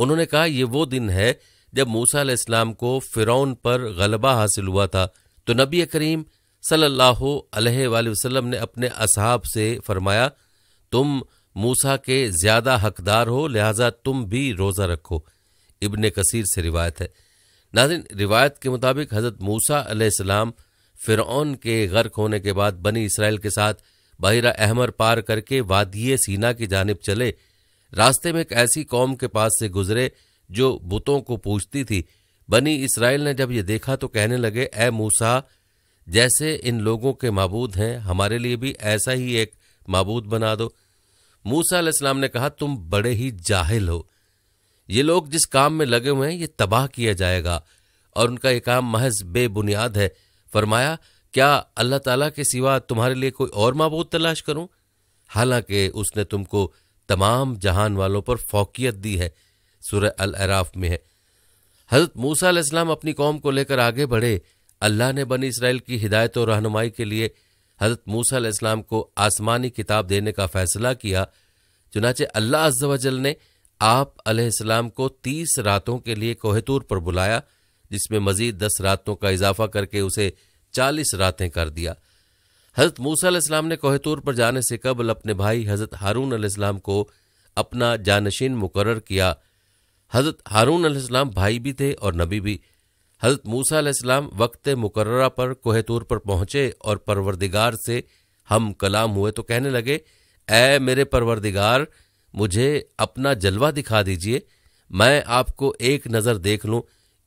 उन्होंने कहा यह वो दिन है जब मूसा इस्लाम को फ़िरौन पर गलबा हासिल हुआ था तो नबी करीम सल्लल्लाहु अलैहि वसल्लम ने अपने असहाब से फरमाया तुम मूसा के ज़्यादा हकदार हो लिहाजा तुम भी रोज़ा रखो इबन कसीर से रिवायत है नाजिन रिवायत के मुताबिक हज़रत मूसा अलैहिस्सलाम फिरौन के गर्क होने के बाद बनी इसराइल के साथ बहिरा अहमर पार करके वादिय सीना की जानब चले रास्ते में एक ऐसी कौम के पास से गुजरे जो बुतों को पूछती थी बनी इसराइल ने जब ये देखा तो कहने लगे ए मूसा जैसे इन लोगों के मबूद हैं हमारे लिए भी ऐसा ही एक मबूद बना दो मूसा इस्लाम ने कहा तुम बड़े ही जाहिल हो ये लोग जिस काम में लगे हुए हैं ये तबाह किया जाएगा और उनका ये काम महज बेबुनियाद है फरमाया क्या अल्लाह ताला के सिवा तुम्हारे लिए कोई और मबूद तलाश करूं हालांकि उसने तुमको तमाम जहान वालों पर फौकियत दी है सुरह अल अराफ में है हजरत मूसा इस्लाम अपनी कौम को लेकर आगे बढ़े अल्लाह ने बनी इसराइल की हिदायत और रहनुमाई के लिए हजरत मूसा इस्लाम को आसमानी किताब देने का फैसला किया चुनाचे अल्लाह अजल ने आप अलैहिस्सलाम को तीस रातों के लिए कोहतूर पर बुलाया जिसमें मजीद दस रातों का इजाफा करके उसे चालीस रातें कर दिया हजरत मूसा इस्लाम ने कोहतूर पर जाने से कबल अपने भाई हजरत हारून अल्लाम को अपना जानशीन मुकर किया हजरत हारून अल्लाम भाई भी थे और नबी भी हजरत मूसा इस्लाम वक्त मुकर्रा पर कोहतूर पर पहुंचे और परवरदिगार से हम कलाम हुए तो कहने लगे ए मेरे परवरदिगार मुझे अपना जलवा दिखा दीजिए मैं आपको एक नज़र देख लूं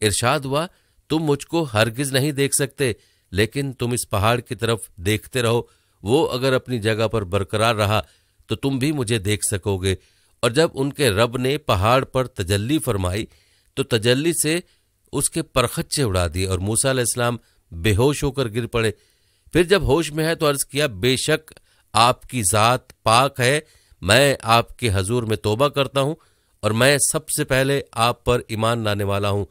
इरशाद हुआ तुम मुझको हरगिज नहीं देख सकते लेकिन तुम इस पहाड़ की तरफ देखते रहो वो अगर अपनी जगह पर बरकरार रहा तो तुम भी मुझे देख सकोगे और जब उनके रब ने पहाड़ पर तजल्ली फरमाई तो तजल्ली से उसके परखच्चे उड़ा दिए और मूसा इस्लाम बेहोश होकर गिर पड़े फिर जब होश में है तो अर्ज किया बेशक आपकी ज़ात पाक है मैं आपके हजूर में तोबा करता हूँ और मैं सबसे पहले आप पर ईमान लाने वाला हूँ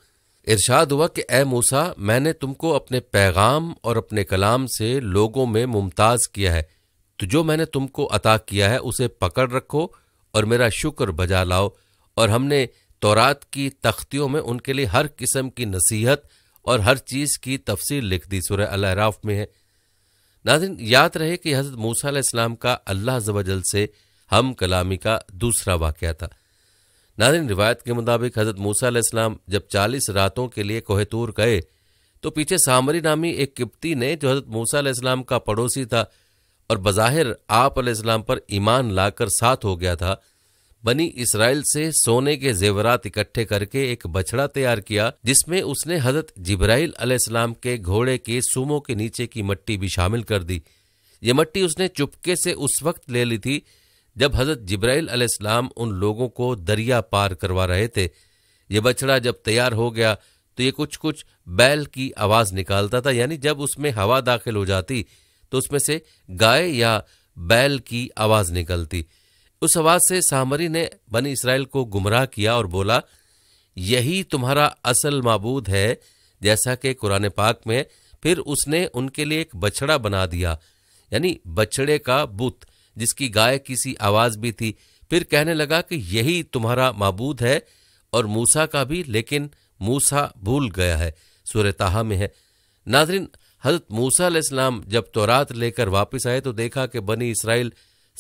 इरशाद हुआ कि ए मूसा मैंने तुमको अपने पैगाम और अपने कलाम से लोगों में मुमताज़ किया है तो जो मैंने तुमको अता किया है उसे पकड़ रखो और मेरा शुक्र बजा लाओ और हमने तोरात की तख्तियों में उनके लिए हर किस्म की नसीहत और हर चीज़ की तफसील लिख दी सुरह अलराफ में है नाजिन याद रहे कि हज़रत मूसा इस्लाम का अल्लाह जवजल से हम कलामी का दूसरा वाक़ था नारिन रिवायत के मुताबिक हजरत मूसा जब चालीस रातों के लिए कोहतूर गए तो पीछे सामरी नामी एक किप्ती ने जो हजरत मूसा का पड़ोसी था और बज़ाहिर आप पर ईमान लाकर साथ हो गया था बनी इसराइल से सोने के जेवरात इकट्ठे करके एक बछड़ा तैयार किया जिसमें उसने हजरत जिब्राइल अलैहिस्सलाम के घोड़े के सूमो के नीचे की मट्टी भी शामिल कर दी ये मट्टी उसने चुपके से उस वक्त ले ली थी जब हज़रत जब्राइल अलैहिस्सलाम उन लोगों को दरिया पार करवा रहे थे ये बछड़ा जब तैयार हो गया तो ये कुछ कुछ बैल की आवाज़ निकालता था यानी जब उसमें हवा दाखिल हो जाती तो उसमें से गाय या बैल की आवाज़ निकलती उस आवाज़ से सामरी ने बनी इसराइल को गुमराह किया और बोला यही तुम्हारा असल मबूद है जैसा कि कुरान पाक में फिर उसने उनके लिए एक बछड़ा बना दिया यानी बछड़े का बुत जिसकी गाय की आवाज भी थी फिर कहने लगा कि यही तुम्हारा मबूद है और मूसा का भी लेकिन मूसा भूल गया है सुरताहा में है नाजरीन हजरत मूसा इस्लाम जब तोरात लेकर वापस आए तो देखा कि बनी इसराइल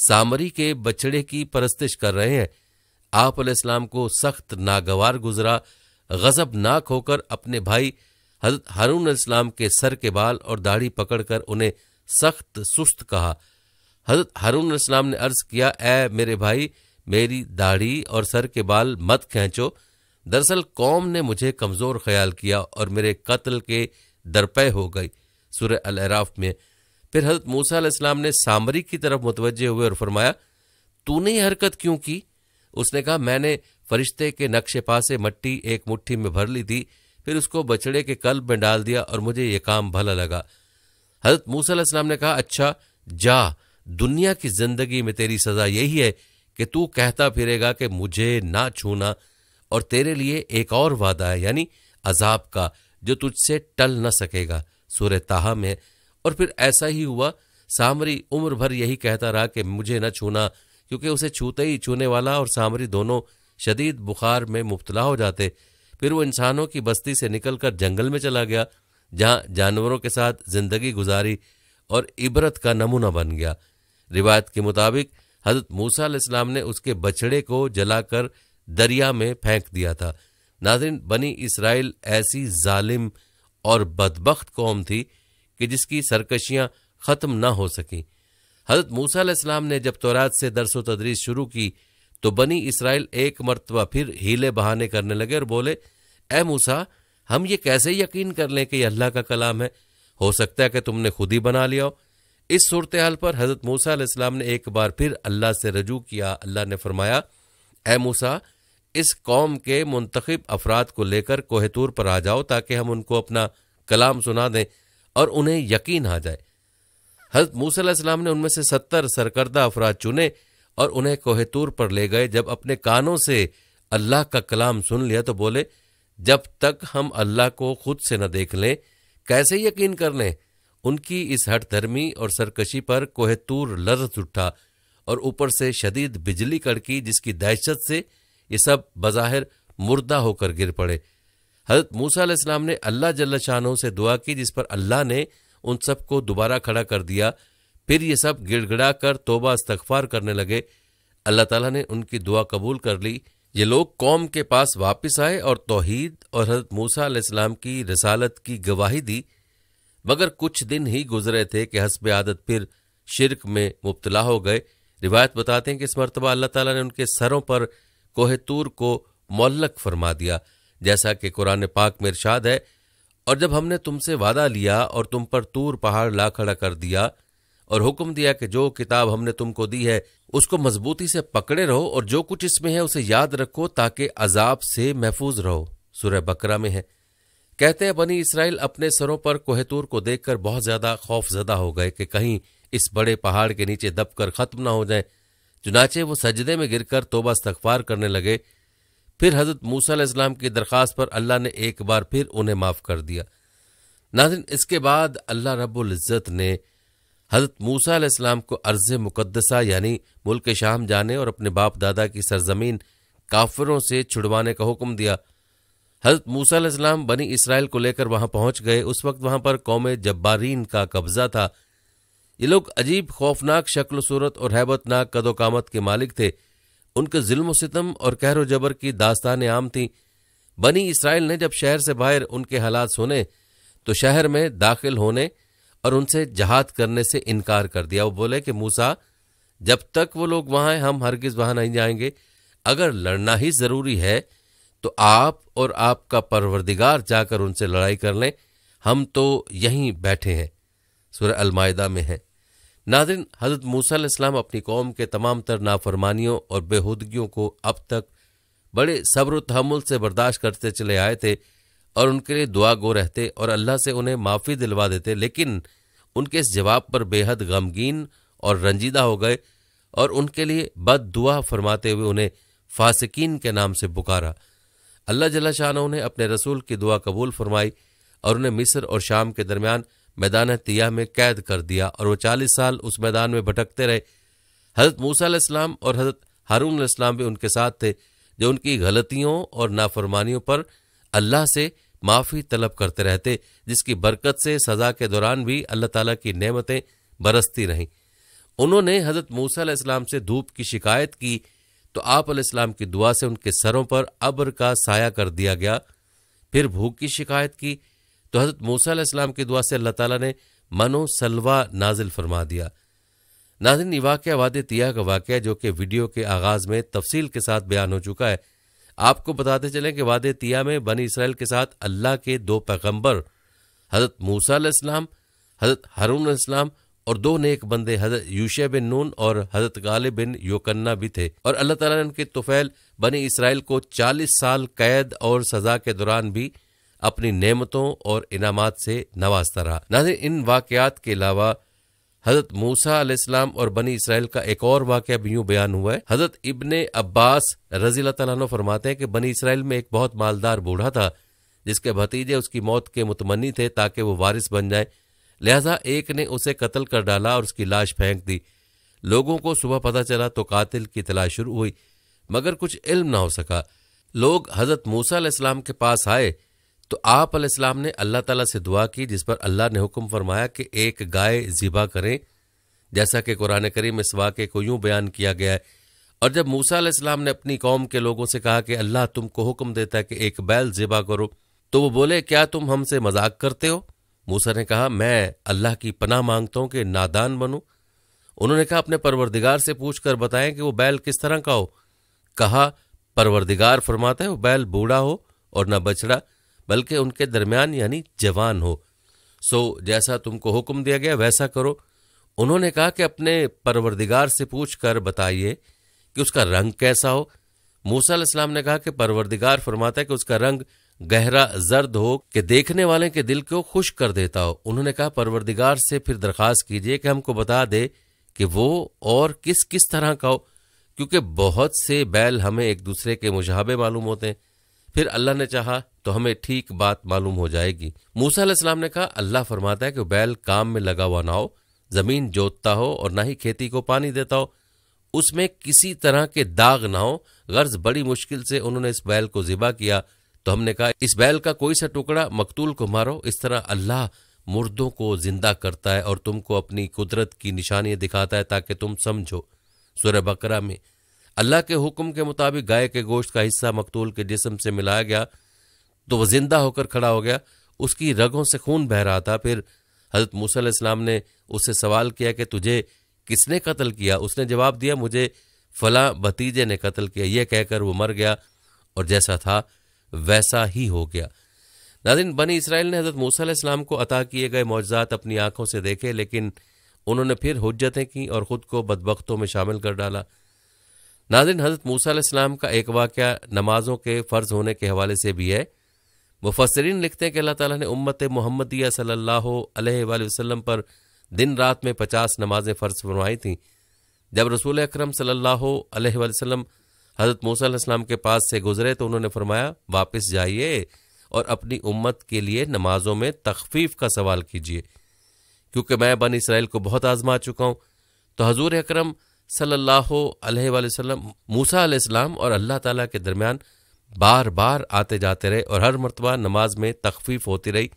सामरी के बछड़े की परस्तिश कर रहे हैं आप इस्लाम को सख्त नागवार गुजरा गजबनाक होकर अपने भाई हजरत हारून इस्लाम के सर के बाल और दाढ़ी पकड़कर उन्हें सख्त सुस्त कहा हजरत हारून इस्लाम ने अर्ज किया ए मेरे भाई मेरी दाढ़ी और सर के बाल मत खेचो दरअसल कौम ने मुझे कमज़ोर ख्याल किया और मेरे कत्ल के दरपे हो गई सुर अलराफ में फिर हजरत मूसा इस्लाम ने सामरी की तरफ मुतवजह हुए और फरमाया तूने ये हरकत क्यों की उसने कहा मैंने फरिश्ते के नक्शे पासे मट्टी एक मुट्ठी में भर ली थी फिर उसको बछड़े के कल्ब में डाल दिया और मुझे ये काम भला लगा हजरत मूसा इस्लाम ने कहा अच्छा जा दुनिया की जिंदगी में तेरी सजा यही है कि तू कहता फिरेगा कि मुझे ना छूना और तेरे लिए एक और वादा है यानी अजाब का जो तुझसे टल न सकेगा सूर ताहा में और फिर ऐसा ही हुआ सामरी उम्र भर यही कहता रहा कि मुझे न छूना क्योंकि उसे छूते ही छूने वाला और सामरी दोनों शदीद बुखार में मुबतला हो जाते फिर वो इंसानों की बस्ती से निकलकर जंगल में चला गया जहाँ जानवरों के साथ जिंदगी गुजारी और इबरत का नमूना बन गया रिवायत के मुताबिक हजरत मूसा इस्लाम ने उसके बछड़े को जलाकर दरिया में फेंक दिया था नाजरीन बनी इसराइल ऐसी जालिम और बदबخت कौम थी कि जिसकी सरकशियां ख़त्म ना हो सकीं हजरत मूसा इस्लाम ने जब तोरात से दरस व तदरीस शुरू की तो बनी इसराइल एक मरतबा फिर हीले बहाने करने लगे और बोले ए मूसा हम ये कैसे यकीन कर लें कि यह अल्लाह का कलाम है हो सकता है कि तुमने खुद ही बना लिया हो इस सूरत हाल पर हज़रत मूसा इस्लाम ने एक बार फिर अल्लाह से रजू किया अल्लाह ने फरमाया ए मूसा इस कौम के मुंतखब अफराद को लेकर कोहतूर पर आ जाओ ताकि हम उनको अपना कलाम सुना दें और उन्हें यकीन आ जाए हजरत मूसम ने उनमें से सत्तर सरकर्दा अफराद चुने और उन्हें कोहतूर पर ले गए जब अपने कानों से अल्लाह का कलाम सुन लिया तो बोले जब तक हम अल्लाह को खुद से न देख लें कैसे यकीन कर लें उनकी इस हठधर्मी और सरकशी पर कोहतूर लर उठा और ऊपर से शदीद बिजली कड़की जिसकी दहशत से ये सब बज़ाहिर मुर्दा होकर गिर पड़े हजरत मूसा इस्लाम ने अल्लाह जल्ला शाहनों से दुआ की जिस पर अल्लाह ने उन सबको दोबारा खड़ा कर दिया फिर ये सब गिड़गिड़ा कर तोबा इस्तफार करने लगे अल्लाह ताला ने उनकी दुआ कबूल कर ली ये लोग कौम के पास वापस आए और तोहीद और हजरत मूसा इस्लाम की रसालत की गवाही दी मगर कुछ दिन ही गुजरे थे कि हसब आदत फिर शिरक में मुबतला हो गए रिवायत बताते हैं कि इस मरतबा अल्लाह ताला ने उनके सरों पर कोहतूर को मोलक फरमा दिया जैसा कि कुरान पाक में इरशाद है और जब हमने तुमसे वादा लिया और तुम पर तूर पहाड़ ला खड़ा कर दिया और हुक्म दिया कि जो किताब हमने तुमको दी है उसको मजबूती से पकड़े रहो और जो कुछ इसमें है उसे याद रखो ताकि अजाब से महफूज रहो सुरह बकरा में है कहते हैं बनी इसराइल अपने सरों पर कोहतूर को देखकर बहुत ज्यादा खौफ जदा हो गए कि कहीं इस बड़े पहाड़ के नीचे दबकर खत्म ना हो जाए चुनाचे वो सजदे में गिरकर तोबा इस्तफार करने लगे फिर हजरत मूसा इस्लाम की दरख्वास्त पर अल्लाह ने एक बार फिर उन्हें माफ़ कर दिया नाजिन इसके बाद अल्लाह रबुल्जत ने हजरत मूसा इस्लाम को अर्ज़ मुकदसा यानी मुल्क शाम जाने और अपने बाप दादा की सरजमीन काफिरों से छुड़वाने का हुक्म दिया हजरत मूसा बनी इसराइल को लेकर वहां पहुंच गए उस वक्त वहां पर कौम जब्बारीन का कब्जा था ये लोग अजीब खौफनाक शक्ल सूरत और हैबतनाक कदोकामत के मालिक थे उनके जुल्म सितम और कहर जबर की दास्तान आम थीं बनी इसराइल ने जब शहर से बाहर उनके हालात सुने तो शहर में दाखिल होने और उनसे जहाद करने से इनकार कर दिया वो बोले कि मूसा जब तक वो लोग वहां हैं हम हरगिज वहां नहीं जाएंगे अगर लड़ना ही जरूरी है तो आप और आपका परवरदिगार जाकर उनसे लड़ाई कर लें हम तो यहीं बैठे हैं सुर अलमायदा में हैं नादिन हजरत मूसम अपनी कौम के तमाम तर नाफरमानियों और बेहूदगियों को अब तक बड़े सब्र तहमुल से बर्दाश्त करते चले आए थे और उनके लिए दुआ गो रहते और अल्लाह से उन्हें माफ़ी दिलवा देते लेकिन उनके इस जवाब पर बेहद गमगीन और रंजीदा हो गए और उनके लिए बद दुआ फरमाते हुए उन्हें फासिकीन के नाम से पुकारा अल्लाह जला शाह ने अपने रसूल की दुआ कबूल फरमाई और उन्हें मिस्र और शाम के दरमियान मैदान तिया में कैद कर दिया और वो चालीस साल उस मैदान में भटकते रहे हज़रत मूसा इस्लाम और हज़रत हारून इस्लाम भी उनके साथ थे जो उनकी गलतियों और नाफरमानियों पर अल्लाह से माफ़ी तलब करते रहते जिसकी बरकत से सज़ा के दौरान भी अल्लाह ताला की नेमतें बरसती रहीं उन्होंने हज़रत मूसा इस्लाम से धूप की शिकायत की तो आप आपलाम की दुआ से उनके सरों पर अब्र का साया कर दिया गया फिर भूख की शिकायत की तो हज़रत मूसा इस्लाम की दुआ से अल्लाह ताला ने मनो सलवा नाजिल फरमा दिया नाजिन वाक्य वाद तिया का वाक्य जो कि वीडियो के आगाज़ में तफसील के साथ बयान हो चुका है आपको बताते चलें कि वाद तिया में बनी इसराइल के साथ अल्लाह के दो पैगम्बर हज़रत मूसा इस्लाम हज़रत हरून इस्लाम और दो नेक बंदे हजरत यूशिया बिन नून और हजरत गाले बिन योकन्ना भी थे और अल्लाह तला ने उनके तुफैल बने इसराइल को चालीस साल कैद और सजा के दौरान भी अपनी नेमतों और इनामात से नवाजता रहा ना इन वाकयात के अलावा हजरत मूसा अलैहिस्सलाम और बनी इसराइल का एक और वाक़ अब यूं बयान हुआ है हजरत इबन अब्बास रजी तला फरमाते हैं कि बनी इसराइल में एक बहुत मालदार बूढ़ा था जिसके भतीजे उसकी मौत के मुतमनी थे ताकि वो वारिस बन जाए लिहाजा एक ने उसे कत्ल कर डाला और उसकी लाश फेंक दी लोगों को सुबह पता चला तो कातिल की तलाश शुरू हुई मगर कुछ इल्म ना हो सका लोग हजरत मूसा इस्लाम के पास आए तो आप इस्लाम ने अल्लाह ताला से दुआ की जिस पर अल्लाह ने हुक्म फरमाया कि एक गाय ज़िबा करें जैसा कि कुरान करीम इस वाक़े को यूं बयान किया गया है और जब मूसा इस्लाम ने अपनी कौम के लोगों से कहा कि अल्लाह तुमको हुक्म देता है कि एक बैल ज़िबा करो तो वो बोले क्या तुम हमसे मजाक करते हो मूसा ने कहा मैं अल्लाह की पनाह मांगता हूं कि नादान बनूं उन्होंने कहा अपने परवरदिगार से पूछकर बताएं कि वो बैल किस तरह का हो कहा परवरदिगार फरमाता है वो बैल बूढ़ा हो और न बछड़ा बल्कि उनके दरमियान यानी जवान हो सो जैसा तुमको हुक्म दिया गया वैसा करो उन्होंने कहा कि अपने परवरदिगार से पूछ कर बताइए कि उसका रंग कैसा हो मूसा ने कहा कि परवरदिगार फरमाता है कि उसका रंग गहरा जर्द हो कि देखने वाले के दिल को खुश कर देता हो उन्होंने कहा परवरदिगार से फिर दरख्वास्त कीजिए कि हमको बता दे कि वो और किस किस तरह का हो क्योंकि बहुत से बैल हमें एक दूसरे के मुझाबे मालूम होते हैं फिर अल्लाह ने चाहा तो हमें ठीक बात मालूम हो जाएगी मूसा अलैहिस्सलाम ने कहा अल्लाह फरमाता है कि बैल काम में लगा हुआ ना हो जमीन जोतता हो और ना ही खेती को पानी देता हो उसमें किसी तरह के दाग ना हो गर्ज बड़ी मुश्किल से उन्होंने इस बैल को जिबा किया तो हमने कहा इस बैल का कोई सा टुकड़ा मकतूल को मारो इस तरह अल्लाह मुर्दों को जिंदा करता है और तुमको अपनी कुदरत की निशानियाँ दिखाता है ताकि तुम समझो सुरह बकरा में अल्लाह के हुक्म के मुताबिक गाय के गोश्त का हिस्सा मकतूल के जिसम से मिलाया गया तो वह जिंदा होकर खड़ा हो गया उसकी रगों से खून बह रहा था फिर हजरत मूसम ने उससे सवाल किया कि तुझे किसने कत्ल किया उसने जवाब दिया मुझे फला भतीजे ने कत्ल किया यह कहकर वो मर गया और जैसा था वैसा ही हो गया नादिन बनी इसराइल ने हजरत मूसम को अता किए गए मौजात अपनी आंखों से देखे लेकिन उन्होंने फिर हजतें की और ख़ुद को बदबख्तों में शामिल कर डाला नादिन हजरत मूसम का एक वाक्य नमाजों के फ़र्ज होने के हवाले से भी है मुफसरीन लिखते हैं कि अल्लाह ताला ने उम्मत मोहम्मदिया सल्लल्लाहु अलैहि वसल्लम पर दिन रात में पचास नमाजें फ़र्ज फरमाई थीं जब रसूल अक्रम सल्ला अलैहि हज़रत मूसम के पास से गुजरे तो उन्होंने फरमाया वापस जाइए और अपनी उम्मत के लिए नमाजों में तखफीफ का सवाल कीजिए क्योंकि मैं बन इसराइल को बहुत आजमा चुका हूँ तो हजूर अक्रम सल्लाम मूसा अलैहिस्सलाम और अल्लाह ताली के दरमियान बार बार आते जाते रहे और हर मरतबा नमाज में तखफीफ होती रही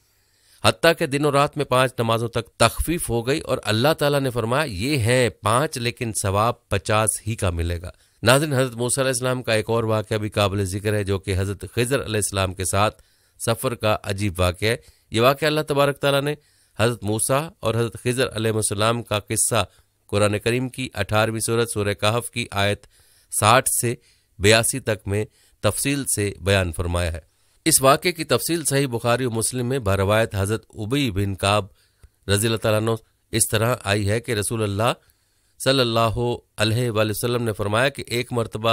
हती के दिनों रात में पांच नमाजों तक तखफीफ हो गई और अल्लाह ताला ने फरमाया ये हैं पांच लेकिन सवाब पचास ही का मिलेगा नाजिन हज़रत मूसम का एक और वाक्य भी काबिल ज़िक्र है जो कि हज़रत खज़र आसमाम के साथ सफ़र का अजीब वाक्य है ये वाक़ अल्लाह तबारक ताली ने हज़रत मूसा और हज़रत खज़र अलैहिस्सलाम का किस्सा कुरान करीम की अठारहवीं सूरत सूर कहफ की आयत साठ से बयासी तक में तफसील से बयान फरमाया है इस वाक्य की तफसील सही बुखारी और मुस्लिम में बरवायत हज़रत उबई बिन काब रजील तला इस तरह आई है कि रसूल अल्लाह सल्लल्लाहु अलैहि वसल्लम ने फरमाया कि एक मरतबा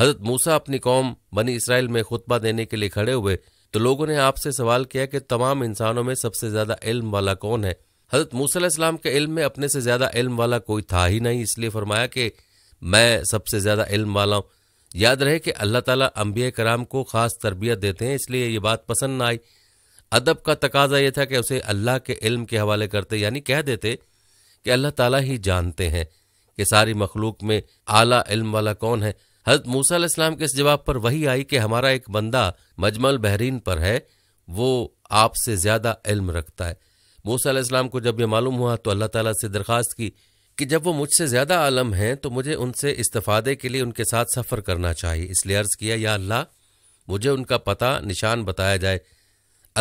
हजरत मूसा अपनी कौम बनी इसराइल में खुतबा देने के लिए खड़े हुए तो लोगों ने आपसे सवाल किया कि तमाम इंसानों में सबसे ज्यादा इल्म वाला कौन है हजरत मूसम के इल्म में अपने से ज्यादा इल्म वाला कोई था ही नहीं इसलिए फरमाया कि मैं सबसे ज्यादा इल्म वाला हूँ याद रहे कि अल्लाह ताला अम्बिया कराम को खास तरबियत देते हैं इसलिए ये बात पसंद ना आई अदब का तकाजा यह था कि उसे अल्लाह के इल्म के हवाले करते यानी कह देते कि अल्लाह ताला ही जानते हैं कि सारी मखलूक में आला इल्म वाला कौन है हजरत मूसा इस्लाम के इस जवाब पर वही आई कि हमारा एक बंदा मजमल बहरीन पर है वो आपसे ज़्यादा इल्म रखता है मूसा इस्लाम को जब यह मालूम हुआ तो अल्लाह ताला से दरख्वास्त की कि जब वो मुझसे ज़्यादा आलम हैं तो मुझे उनसे इस्तफ़ादे के लिए उनके साथ सफ़र करना चाहिए इसलिए अर्ज़ किया या अल्लाह मुझे उनका पता निशान बताया जाए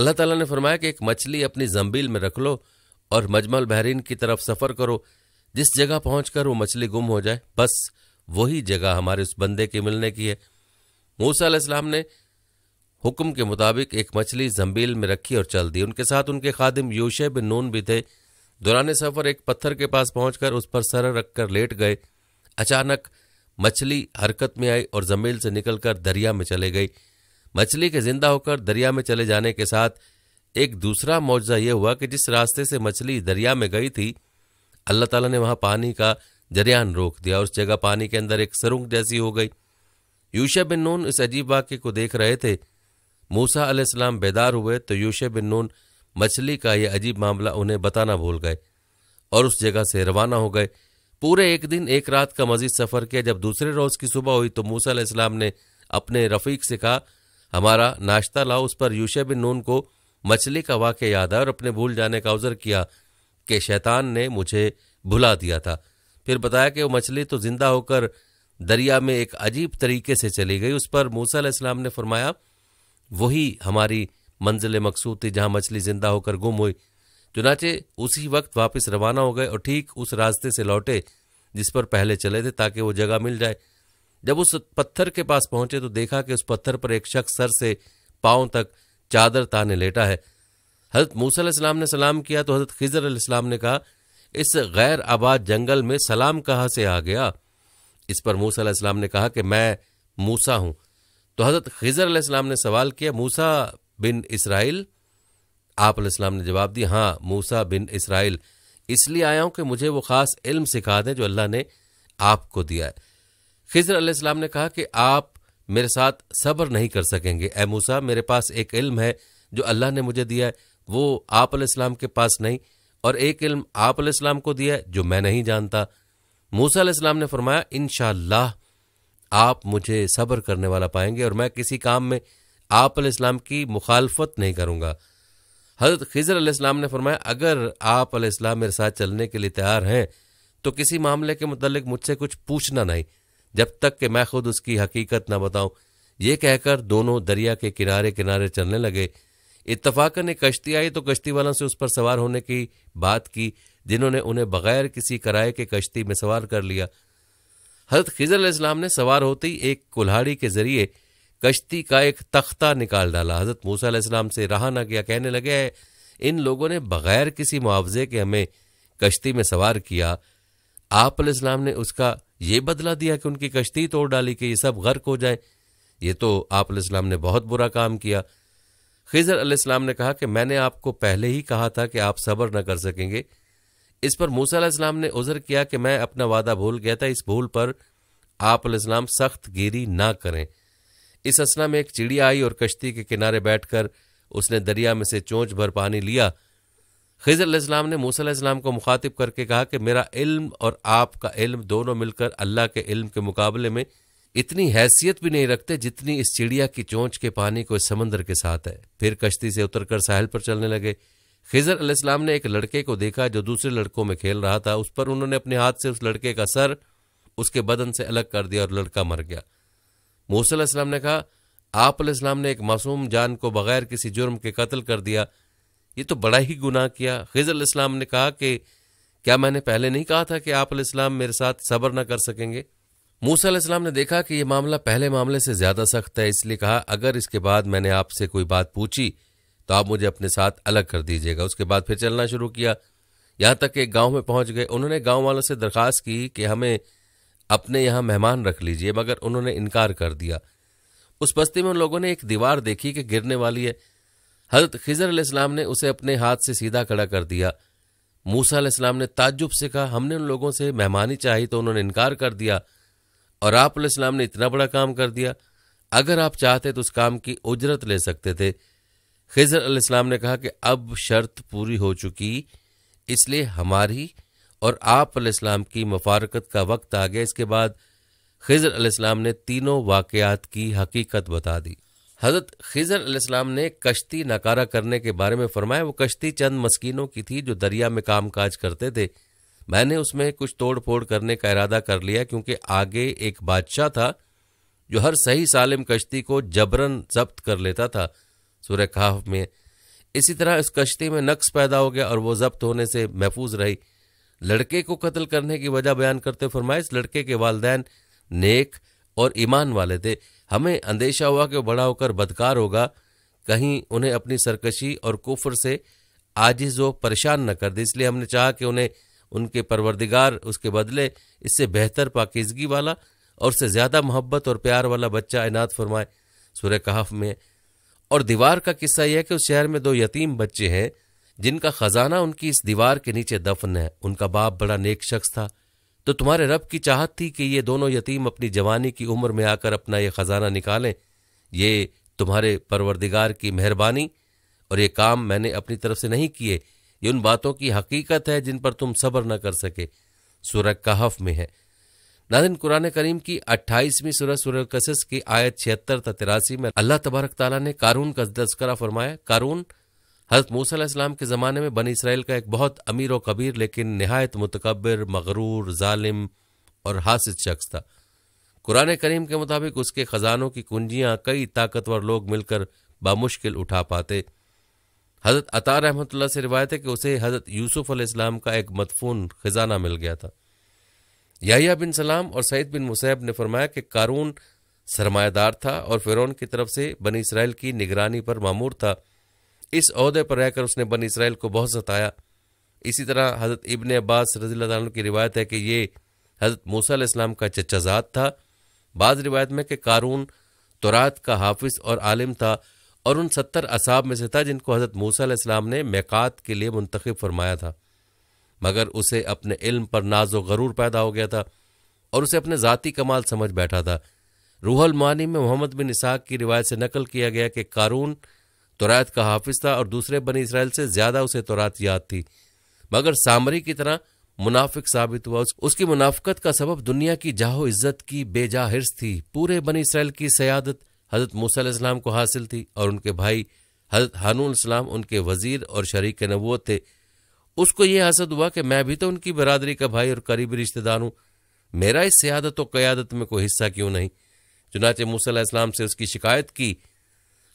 अल्लाह ताला ने फरमाया कि एक मछली अपनी जम्बील में रख लो और मजमल बहरीन की तरफ सफ़र करो जिस जगह पहुंचकर वो मछली गुम हो जाए बस वही जगह हमारे उस बंदे के मिलने की है मूसा इस्लाम ने हुक्म के मुताबिक एक मछली जम्बील में रखी और चल दी उनके साथ उनके खादिम योशे बिन नून भी थे दौरान सफ़र एक पत्थर के पास पहुंचकर उस पर सर रखकर लेट गए अचानक मछली हरकत में आई और जमील से निकलकर दरिया में चले गई मछली के जिंदा होकर दरिया में चले जाने के साथ एक दूसरा मुआवजा यह हुआ कि जिस रास्ते से मछली दरिया में गई थी अल्लाह ताला ने वहाँ पानी का जरियान रोक दिया और उस जगह पानी के अंदर एक सरुंग जैसी हो गई यूशा बिन नून इस अजीब वाक्य को देख रहे थे मूसा अलैहिस्सलाम बेदार हुए तो यूशा बिन नून मछली का यह अजीब मामला उन्हें बताना भूल गए और उस जगह से रवाना हो गए पूरे एक दिन एक रात का मजीद सफ़र किया जब दूसरे रोज़ की सुबह हुई तो मूसा अलैहिस्सलाम ने अपने रफ़ीक से कहा हमारा नाश्ता लाओ उस पर यूशा बिन नून को मछली का वाक्य याद आया और अपने भूल जाने का उज़र किया कि शैतान ने मुझे भुला दिया था फिर बताया कि वो मछली तो जिंदा होकर दरिया में एक अजीब तरीके से चली गई उस पर मूसा इस्लाम ने फरमाया वही हमारी मंजिल मकसूद थी जहाँ मछली जिंदा होकर गुम हुई चुनाचे उसी वक्त वापस रवाना हो गए और ठीक उस रास्ते से लौटे जिस पर पहले चले थे ताकि वो जगह मिल जाए जब उस पत्थर के पास पहुंचे तो देखा कि उस पत्थर पर एक शख्स सर से पांव तक चादर ताने लेटा है हजरत मूसम ने सलाम किया तो हजरत खिजर अल्लाम ने कहा इस गैर आबाद जंगल में सलाम कहाँ से आ गया इस पर मूसम ने कहा कि मैं मूसा हूँ तो हजरत खिजर इस्लाम ने सवाल किया मूसा बिन इसराइल आप आपलाम ने जवाब दी हाँ मूसा बिन इसराइल इसलिए आया हूँ कि मुझे वो ख़ास इल्म सिखा दें जो अल्लाह ने आपको दिया है खिजर इस्लाम ने कहा कि आप मेरे साथ सब्र नहीं कर सकेंगे ए मूसा मेरे पास एक इल्म है जो अल्लाह ने मुझे दिया है वो आप इस्लाम के पास नहीं और एक इल्म आप इस्लाम को दिया जो मैं नहीं जानता मूसा इस्लाम ने फरमाया इन आप मुझे सब्र करने वाला पाएंगे और मैं किसी काम में आप इस्लाम की मुखालफत नहीं करूँगा हजरत खिजर इस्लाम ने फरमाया अगर आप इस्लाम मेरे साथ चलने के लिए तैयार हैं तो किसी मामले के मतलब मुझसे कुछ पूछना नहीं जब तक कि मैं खुद उसकी हकीकत ना बताऊं ये कहकर दोनों दरिया के किनारे किनारे चलने लगे इतफाकन ने कश्ती आई तो कश्ती वालों से उस पर सवार होने की बात की जिन्होंने उन्हें बगैर किसी किराए के कश्ती में सवार कर लिया हजरत खिजर इस्लाम ने सवार होते ही एक कुल्हाड़ी के जरिए कश्ती का एक तख्ता निकाल डाला हजरत मूसा इस्लाम से रहा ना गया कहने लगे इन लोगों ने बगैर किसी मुआवजे के हमें कश्ती में सवार किया आप इस्लाम ने उसका ये बदला दिया कि उनकी कश्ती तोड़ डाली कि ये सब गर्क हो जाए ये तो आप इस्लाम ने बहुत बुरा काम किया खिजर अलैहिस्सलाम ने कहा कि मैंने आपको पहले ही कहा था कि आप सब्र न कर सकेंगे इस पर मूसा अलैहिस्सलाम ने उज़र किया कि मैं अपना वादा भूल गया था इस भूल पर आप अलैहिस्सलाम सख्त गिरी ना करें इस असना में एक चिड़िया आई और कश्ती के किनारे बैठकर उसने दरिया में से चोंच भर पानी लिया खिजर अलैहिस्सलाम ने मूसा अलैहिस्सलाम को मुखातिब करके कहा कि मेरा इल्म और आपका इल्म दोनों मिलकर अल्लाह के इल्म के मुकाबले में इतनी हैसियत भी नहीं रखते जितनी इस चिड़िया की चोंच के पानी को समंदर के साथ है फिर कश्ती से उतरकर साहिल पर चलने लगे खिजर अलैहिस्सलाम ने एक लड़के को देखा जो दूसरे लड़कों में खेल रहा था उस पर उन्होंने अपने हाथ से उस लड़के का सर उसके बदन से अलग कर दिया और लड़का मर गया मूसलाम ने कहा आप अलैहिस्सलाम ने एक मासूम जान को बगैर किसी जुर्म के कत्ल कर दिया ये तो बड़ा ही गुनाह किया खिजर अलैहिस्सलाम ने कहा कि क्या मैंने पहले नहीं कहा था कि आप अलैहिस्सलाम मेरे साथ सब्र न कर सकेंगे मूसा इस्लाम ने देखा कि यह मामला पहले मामले से ज्यादा सख्त है इसलिए कहा अगर इसके बाद मैंने आपसे कोई बात पूछी तो आप मुझे अपने साथ अलग कर दीजिएगा उसके बाद फिर चलना शुरू किया यहाँ तक कि एक गाँव में पहुंच गए उन्होंने गाँव वालों से दरख्वास्त की कि हमें अपने यहाँ मेहमान रख लीजिए मगर उन्होंने इनकार कर दिया उस बस्ती में उन लोगों ने एक दीवार देखी कि गिरने वाली है हजरत खिजर इस्लाम ने उसे अपने हाथ से सीधा खड़ा कर दिया मूसा इस्लाम ने ताज्जुब से कहा हमने उन लोगों से मेहमानी चाही तो उन्होंने इनकार कर दिया और आप इस्लाम ने इतना बड़ा काम कर दिया अगर आप चाहते तो उस काम की उजरत ले सकते थे खिज़र इस्लाम ने कहा कि अब शर्त पूरी हो चुकी इसलिए हमारी और आप इस्लाम की मफारकत का वक्त आ गया इसके बाद खजर इस्लाम ने तीनों वाक़ात की हकीकत बता दी हज़रत खिजर इस्लाम ने कश्ती नकारा करने के बारे में फरमाया वो कश्ती चंद मस्किनों की थी जो दरिया में काम करते थे मैंने उसमें कुछ तोड़ फोड़ करने का इरादा कर लिया क्योंकि आगे एक बादशाह था जो हर सही सालिम कश्ती को जबरन जब्त कर लेता था सूर्य काफ में इसी तरह इस कश्ती में नक्स पैदा हो गया और वो जब्त होने से महफूज रही लड़के को कत्ल करने की वजह बयान करते फरमाए इस लड़के के वालदेन नेक और ईमान वाले थे हमें अंदेशा हुआ कि बड़ा होकर बदकार होगा कहीं उन्हें अपनी सरकशी और कुफर से आजिज व परेशान न कर दे इसलिए हमने चाहा कि उन्हें उनके परवरदिगार उसके बदले इससे बेहतर पाकिजगी वाला और से ज़्यादा मोहब्बत और प्यार वाला बच्चा इनात फरमाए सुर कहफ में और दीवार का किस्सा यह है कि उस शहर में दो यतीम बच्चे हैं जिनका खजाना उनकी इस दीवार के नीचे दफन है उनका बाप बड़ा नेक शख्स था तो तुम्हारे रब की चाहत थी कि ये दोनों यतीम अपनी जवानी की उम्र में आकर अपना ये खजाना निकालें ये तुम्हारे परवरदिगार की मेहरबानी और ये काम मैंने अपनी तरफ से नहीं किए ये उन बातों की हकीकत है जिन पर तुम सब्र न कर सके सूरह कहफ में है नादिन कुरान करीम की अट्ठाईसवीं सूरह सूर कसस की आयत छिहत्तर तिरासी में अल्लाह तबारक ताला ने कारून का तस्करा फरमाया कारून हजरत मूसम इस्लाम के ज़माने में बनी इसराइल का एक बहुत अमीर व कबीर लेकिन नहायत मतकबर मगरूर ालिम और हासिद शख्स था कुरान करीम के मुताबिक उसके ख़जानों की कुंजियाँ कई ताकतवर लोग मिलकर बामुश्किल उठा पाते हज़रत अतार रहमतुल्ला से रिवायत है कि उसे हज़रत यूसुफ़ अलैहिस्सलाम का एक मदफून ख़जाना मिल गया था याहिया बिन सलाम और सईद बिन मुसैब ने फरमाया कि कारून सरमायादार था और फ़िरौन की तरफ से बनी इसराइल की निगरानी पर मामूर था इस अहदे पर रहकर उसने बनी इसराइल को बहुत सताया इसी तरह हज़रत इबन अब्बास रजील्ला की रिवायत है कि ये हज़रत मूसा इस्लाम का चचाजाद था बाद रिवायत में कि कारून तुरात का हाफिज और आलिम था और उन सत्तर असाब में से था जिनको हज़रत मूसा ने मैकात के लिए मुंतखब फरमाया था मगर उसे अपने इल्म पर नाज व गरूर पैदा हो गया था और उसे अपने ज़ाती कमाल समझ बैठा था रूहल मानी में मोहम्मद बिन इसाक की रिवायत से नकल किया गया कि कारून तोरात का हाफिज था और दूसरे बनी इसराइल से ज़्यादा उसे तोरात याद थी मगर सामरी की तरह मुनाफिक साबित हुआ उसकी मुनाफकत का सबब दुनिया की जाहो इज्जत की बेजा थी पूरे बनी इसराइल की सयादत हज़रत मूसम को हासिल थी और उनके भाई हज़रत हानून इस्लाम उनके वजीर और शरीक नबूत थे उसको यह हासिल हुआ कि मैं भी तो उनकी बरदरी का भाई और करीबी रिश्तेदार हूँ मेरा इस सियादत और क़्यादत में कोई हिस्सा क्यों नहीं चुनाचे मूसम से उसकी शिकायत की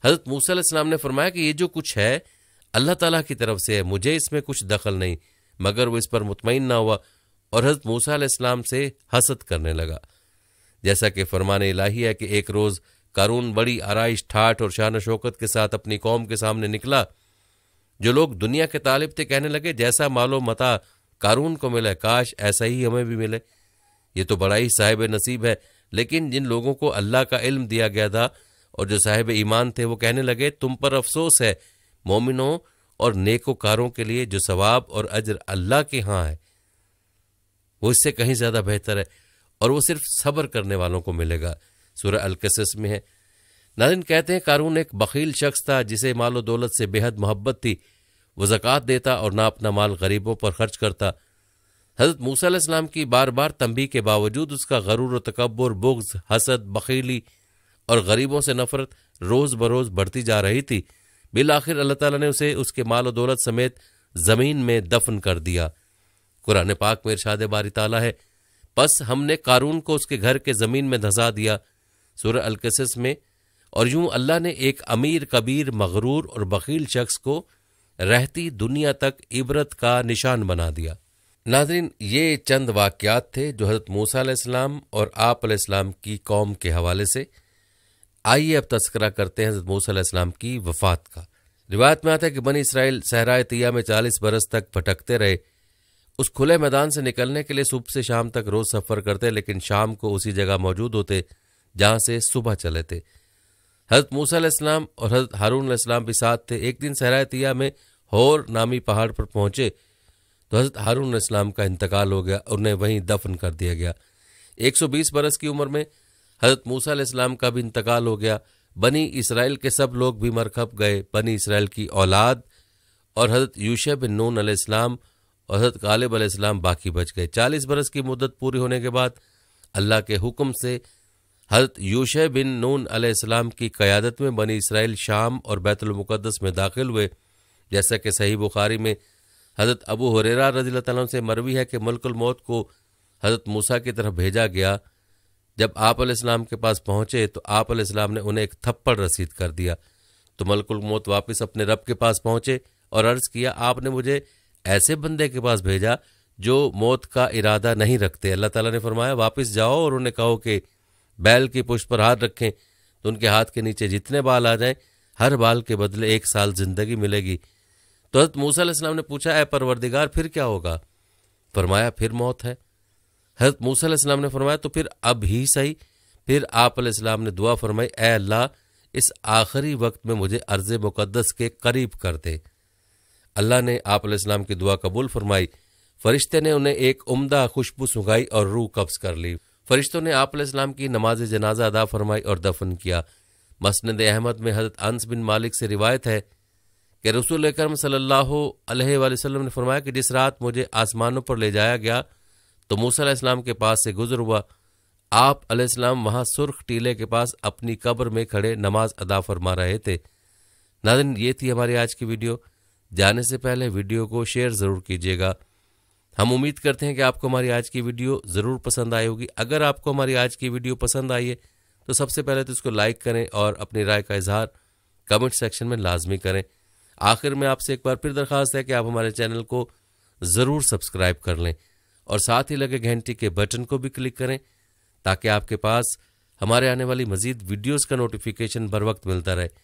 हज़रत मूसीम ने फरमाया कि ये जो कुछ है अल्लाह तला की तरफ से है मुझे इसमें कुछ दखल नहीं मगर वह इस पर मुतमिन ना हुआ और हज़रत मूसा इस्लाम से हसद करने लगा जैसा कि फरमान लाही है कि एक रोज़ कारून बड़ी आरइश ठाठ और शान शौकत के साथ अपनी कौम के सामने निकला जो लोग दुनिया के तालिब थे कहने लगे जैसा मालो मता कारून को मिला काश ऐसा ही हमें भी मिले ये तो बड़ा ही साहिब नसीब है लेकिन जिन लोगों को अल्लाह का इल्म दिया गया था और जो साहिब ईमान थे वो कहने लगे तुम पर अफसोस है मोमिनों और नेकोकारों के लिए जो सवाब और अजर अल्लाह के यहाँ है वो इससे कहीं ज़्यादा बेहतर है और वो सिर्फ सब्र करने वालों को मिलेगा सूर्य अलकसस में है नारिन कहते हैं कारून एक बकील शख्स था जिसे मालो दौलत से बेहद मोहब्बत थी वो ज़क़़त देता और ना अपना माल गरीबों पर खर्च करता हज़रत मूसम की बार बार तम्बी के बावजूद उसका गरूर तकबर बुग्ज हसद बकीली और गरीबों से नफरत रोज़ बरोज़ बढ़ती जा रही थी बिल आखिर अल्लाह तला ने उसे उसके मालो दौलत समेत ज़मीन में दफन कर दिया कुरान पाक में इरशाद बारी ताला है बस हमने कारून को उसके घर के ज़मीन में धंसा दिया सूर्य अलकसस में और यूं अल्लाह ने एक अमीर कबीर मगरूर और बकील शख्स को रहती दुनिया तक इबरत का निशान बना दिया नाजरीन ये चंद वाक़ात थे जो हज़रत मूसा और आप की कौम के हवाले से आइए अब तस्करा करते हैं हज़रत मूसा इस्लाम की वफ़ात का रिवायत में आता है कि बनी इसराइल सहराए तिया में चालीस बरस तक भटकते रहे उस खुले मैदान से निकलने के लिए सुबह से शाम तक रोज़ सफ़र करते लेकिन शाम को उसी जगह मौजूद होते जहां से सुबह चले थे हजरत मूसा इस्लाम और हजरत हारून इस्लाम भी साथ थे एक दिन सहरातिया में होर नामी पहाड़ पर पहुंचे तो हजरत हारून इस्लाम का इंतकाल हो गया और उन्हें वहीं दफन कर दिया गया 120 बरस की उम्र में हजरत मूसा इस्लाम का भी इंतकाल हो गया बनी इसराइल के सब लोग भी मरखप गए बनी इसराइल की औलाद और हजरत यूशे बिन नून इस्लाम और हजरत गालिब इस्लाम बाकी बच गए चालीस बरस की मुद्दत पूरी होने के बाद अल्लाह के हुक्म से हजरत यूश बिन नून अलैहिस्सलाम की क़यादत में बनी इसराइल शाम और बैतुलमक़दस में दाखिल हुए जैसा कि सही बुखारी में हज़रत अबू हुरेरा रजील तला से मरवी है कि मलकुलमौत को हज़रत मूसा की तरफ भेजा गया जब आप आपाम के पास पहुँचे तो आप आपाम ने उन्हें एक थप्पड़ रसीद कर दिया तो मलकुलमौत वापस अपने रब के पास पहुँचे और अर्ज़ किया आपने मुझे ऐसे बंदे के पास भेजा जो मौत का इरादा नहीं रखते अल्लाह ताला ने फरमाया वापस जाओ और उन्हें कहो कि बैल की पुष्ट पर हाथ रखें तो उनके हाथ के नीचे जितने बाल आ जाएं हर बाल के बदले एक साल जिंदगी मिलेगी तो हजरत मूसा ने पूछा ऐ परवरदिगार फिर क्या होगा फरमाया फिर मौत है हजरत मूसा इस्लाम ने फरमाया तो फिर अब ही सही फिर आप आपलाम ने दुआ फरमाई ए अल्लाह इस आखिरी वक्त में मुझे अर्ज मुक़दस के करीब कर दे अल्लाह ने आप की दुआ कबूल फरमाई फरिश्ते ने उन्हें एक उम्दा खुशबू सुंघाई और रूह कब्ज कर ली फरिश्तों ने आप इस्लाम की नमाज जनाजा अदा फरमाई और दफन किया मसनद अहमद में हजरत अंस बिन मालिक से रिवायत है कि रसूल करम सल्लाम ने फरमाया कि जिस रात मुझे आसमानों पर ले जाया गया तो मूसा इस्लाम के पास से गुजर हुआ आप अलैहिस्सलाम वहाँ सुर्ख टीले के पास अपनी कब्र में खड़े नमाज अदा फरमा रहे थे नादिन ये थी हमारी आज की वीडियो जाने से पहले वीडियो को शेयर ज़रूर कीजिएगा हम उम्मीद करते हैं कि आपको हमारी आज की वीडियो ज़रूर पसंद आई होगी अगर आपको हमारी आज की वीडियो पसंद आई है तो सबसे पहले तो इसको लाइक करें और अपनी राय का इजहार कमेंट सेक्शन में लाजमी करें आखिर में आपसे एक बार फिर दरख्वास्त है कि आप हमारे चैनल को ज़रूर सब्सक्राइब कर लें और साथ ही लगे घंटी के बटन को भी क्लिक करें ताकि आपके पास हमारे आने वाली मजीद वीडियोज़ का नोटिफिकेशन बर वक्त मिलता रहे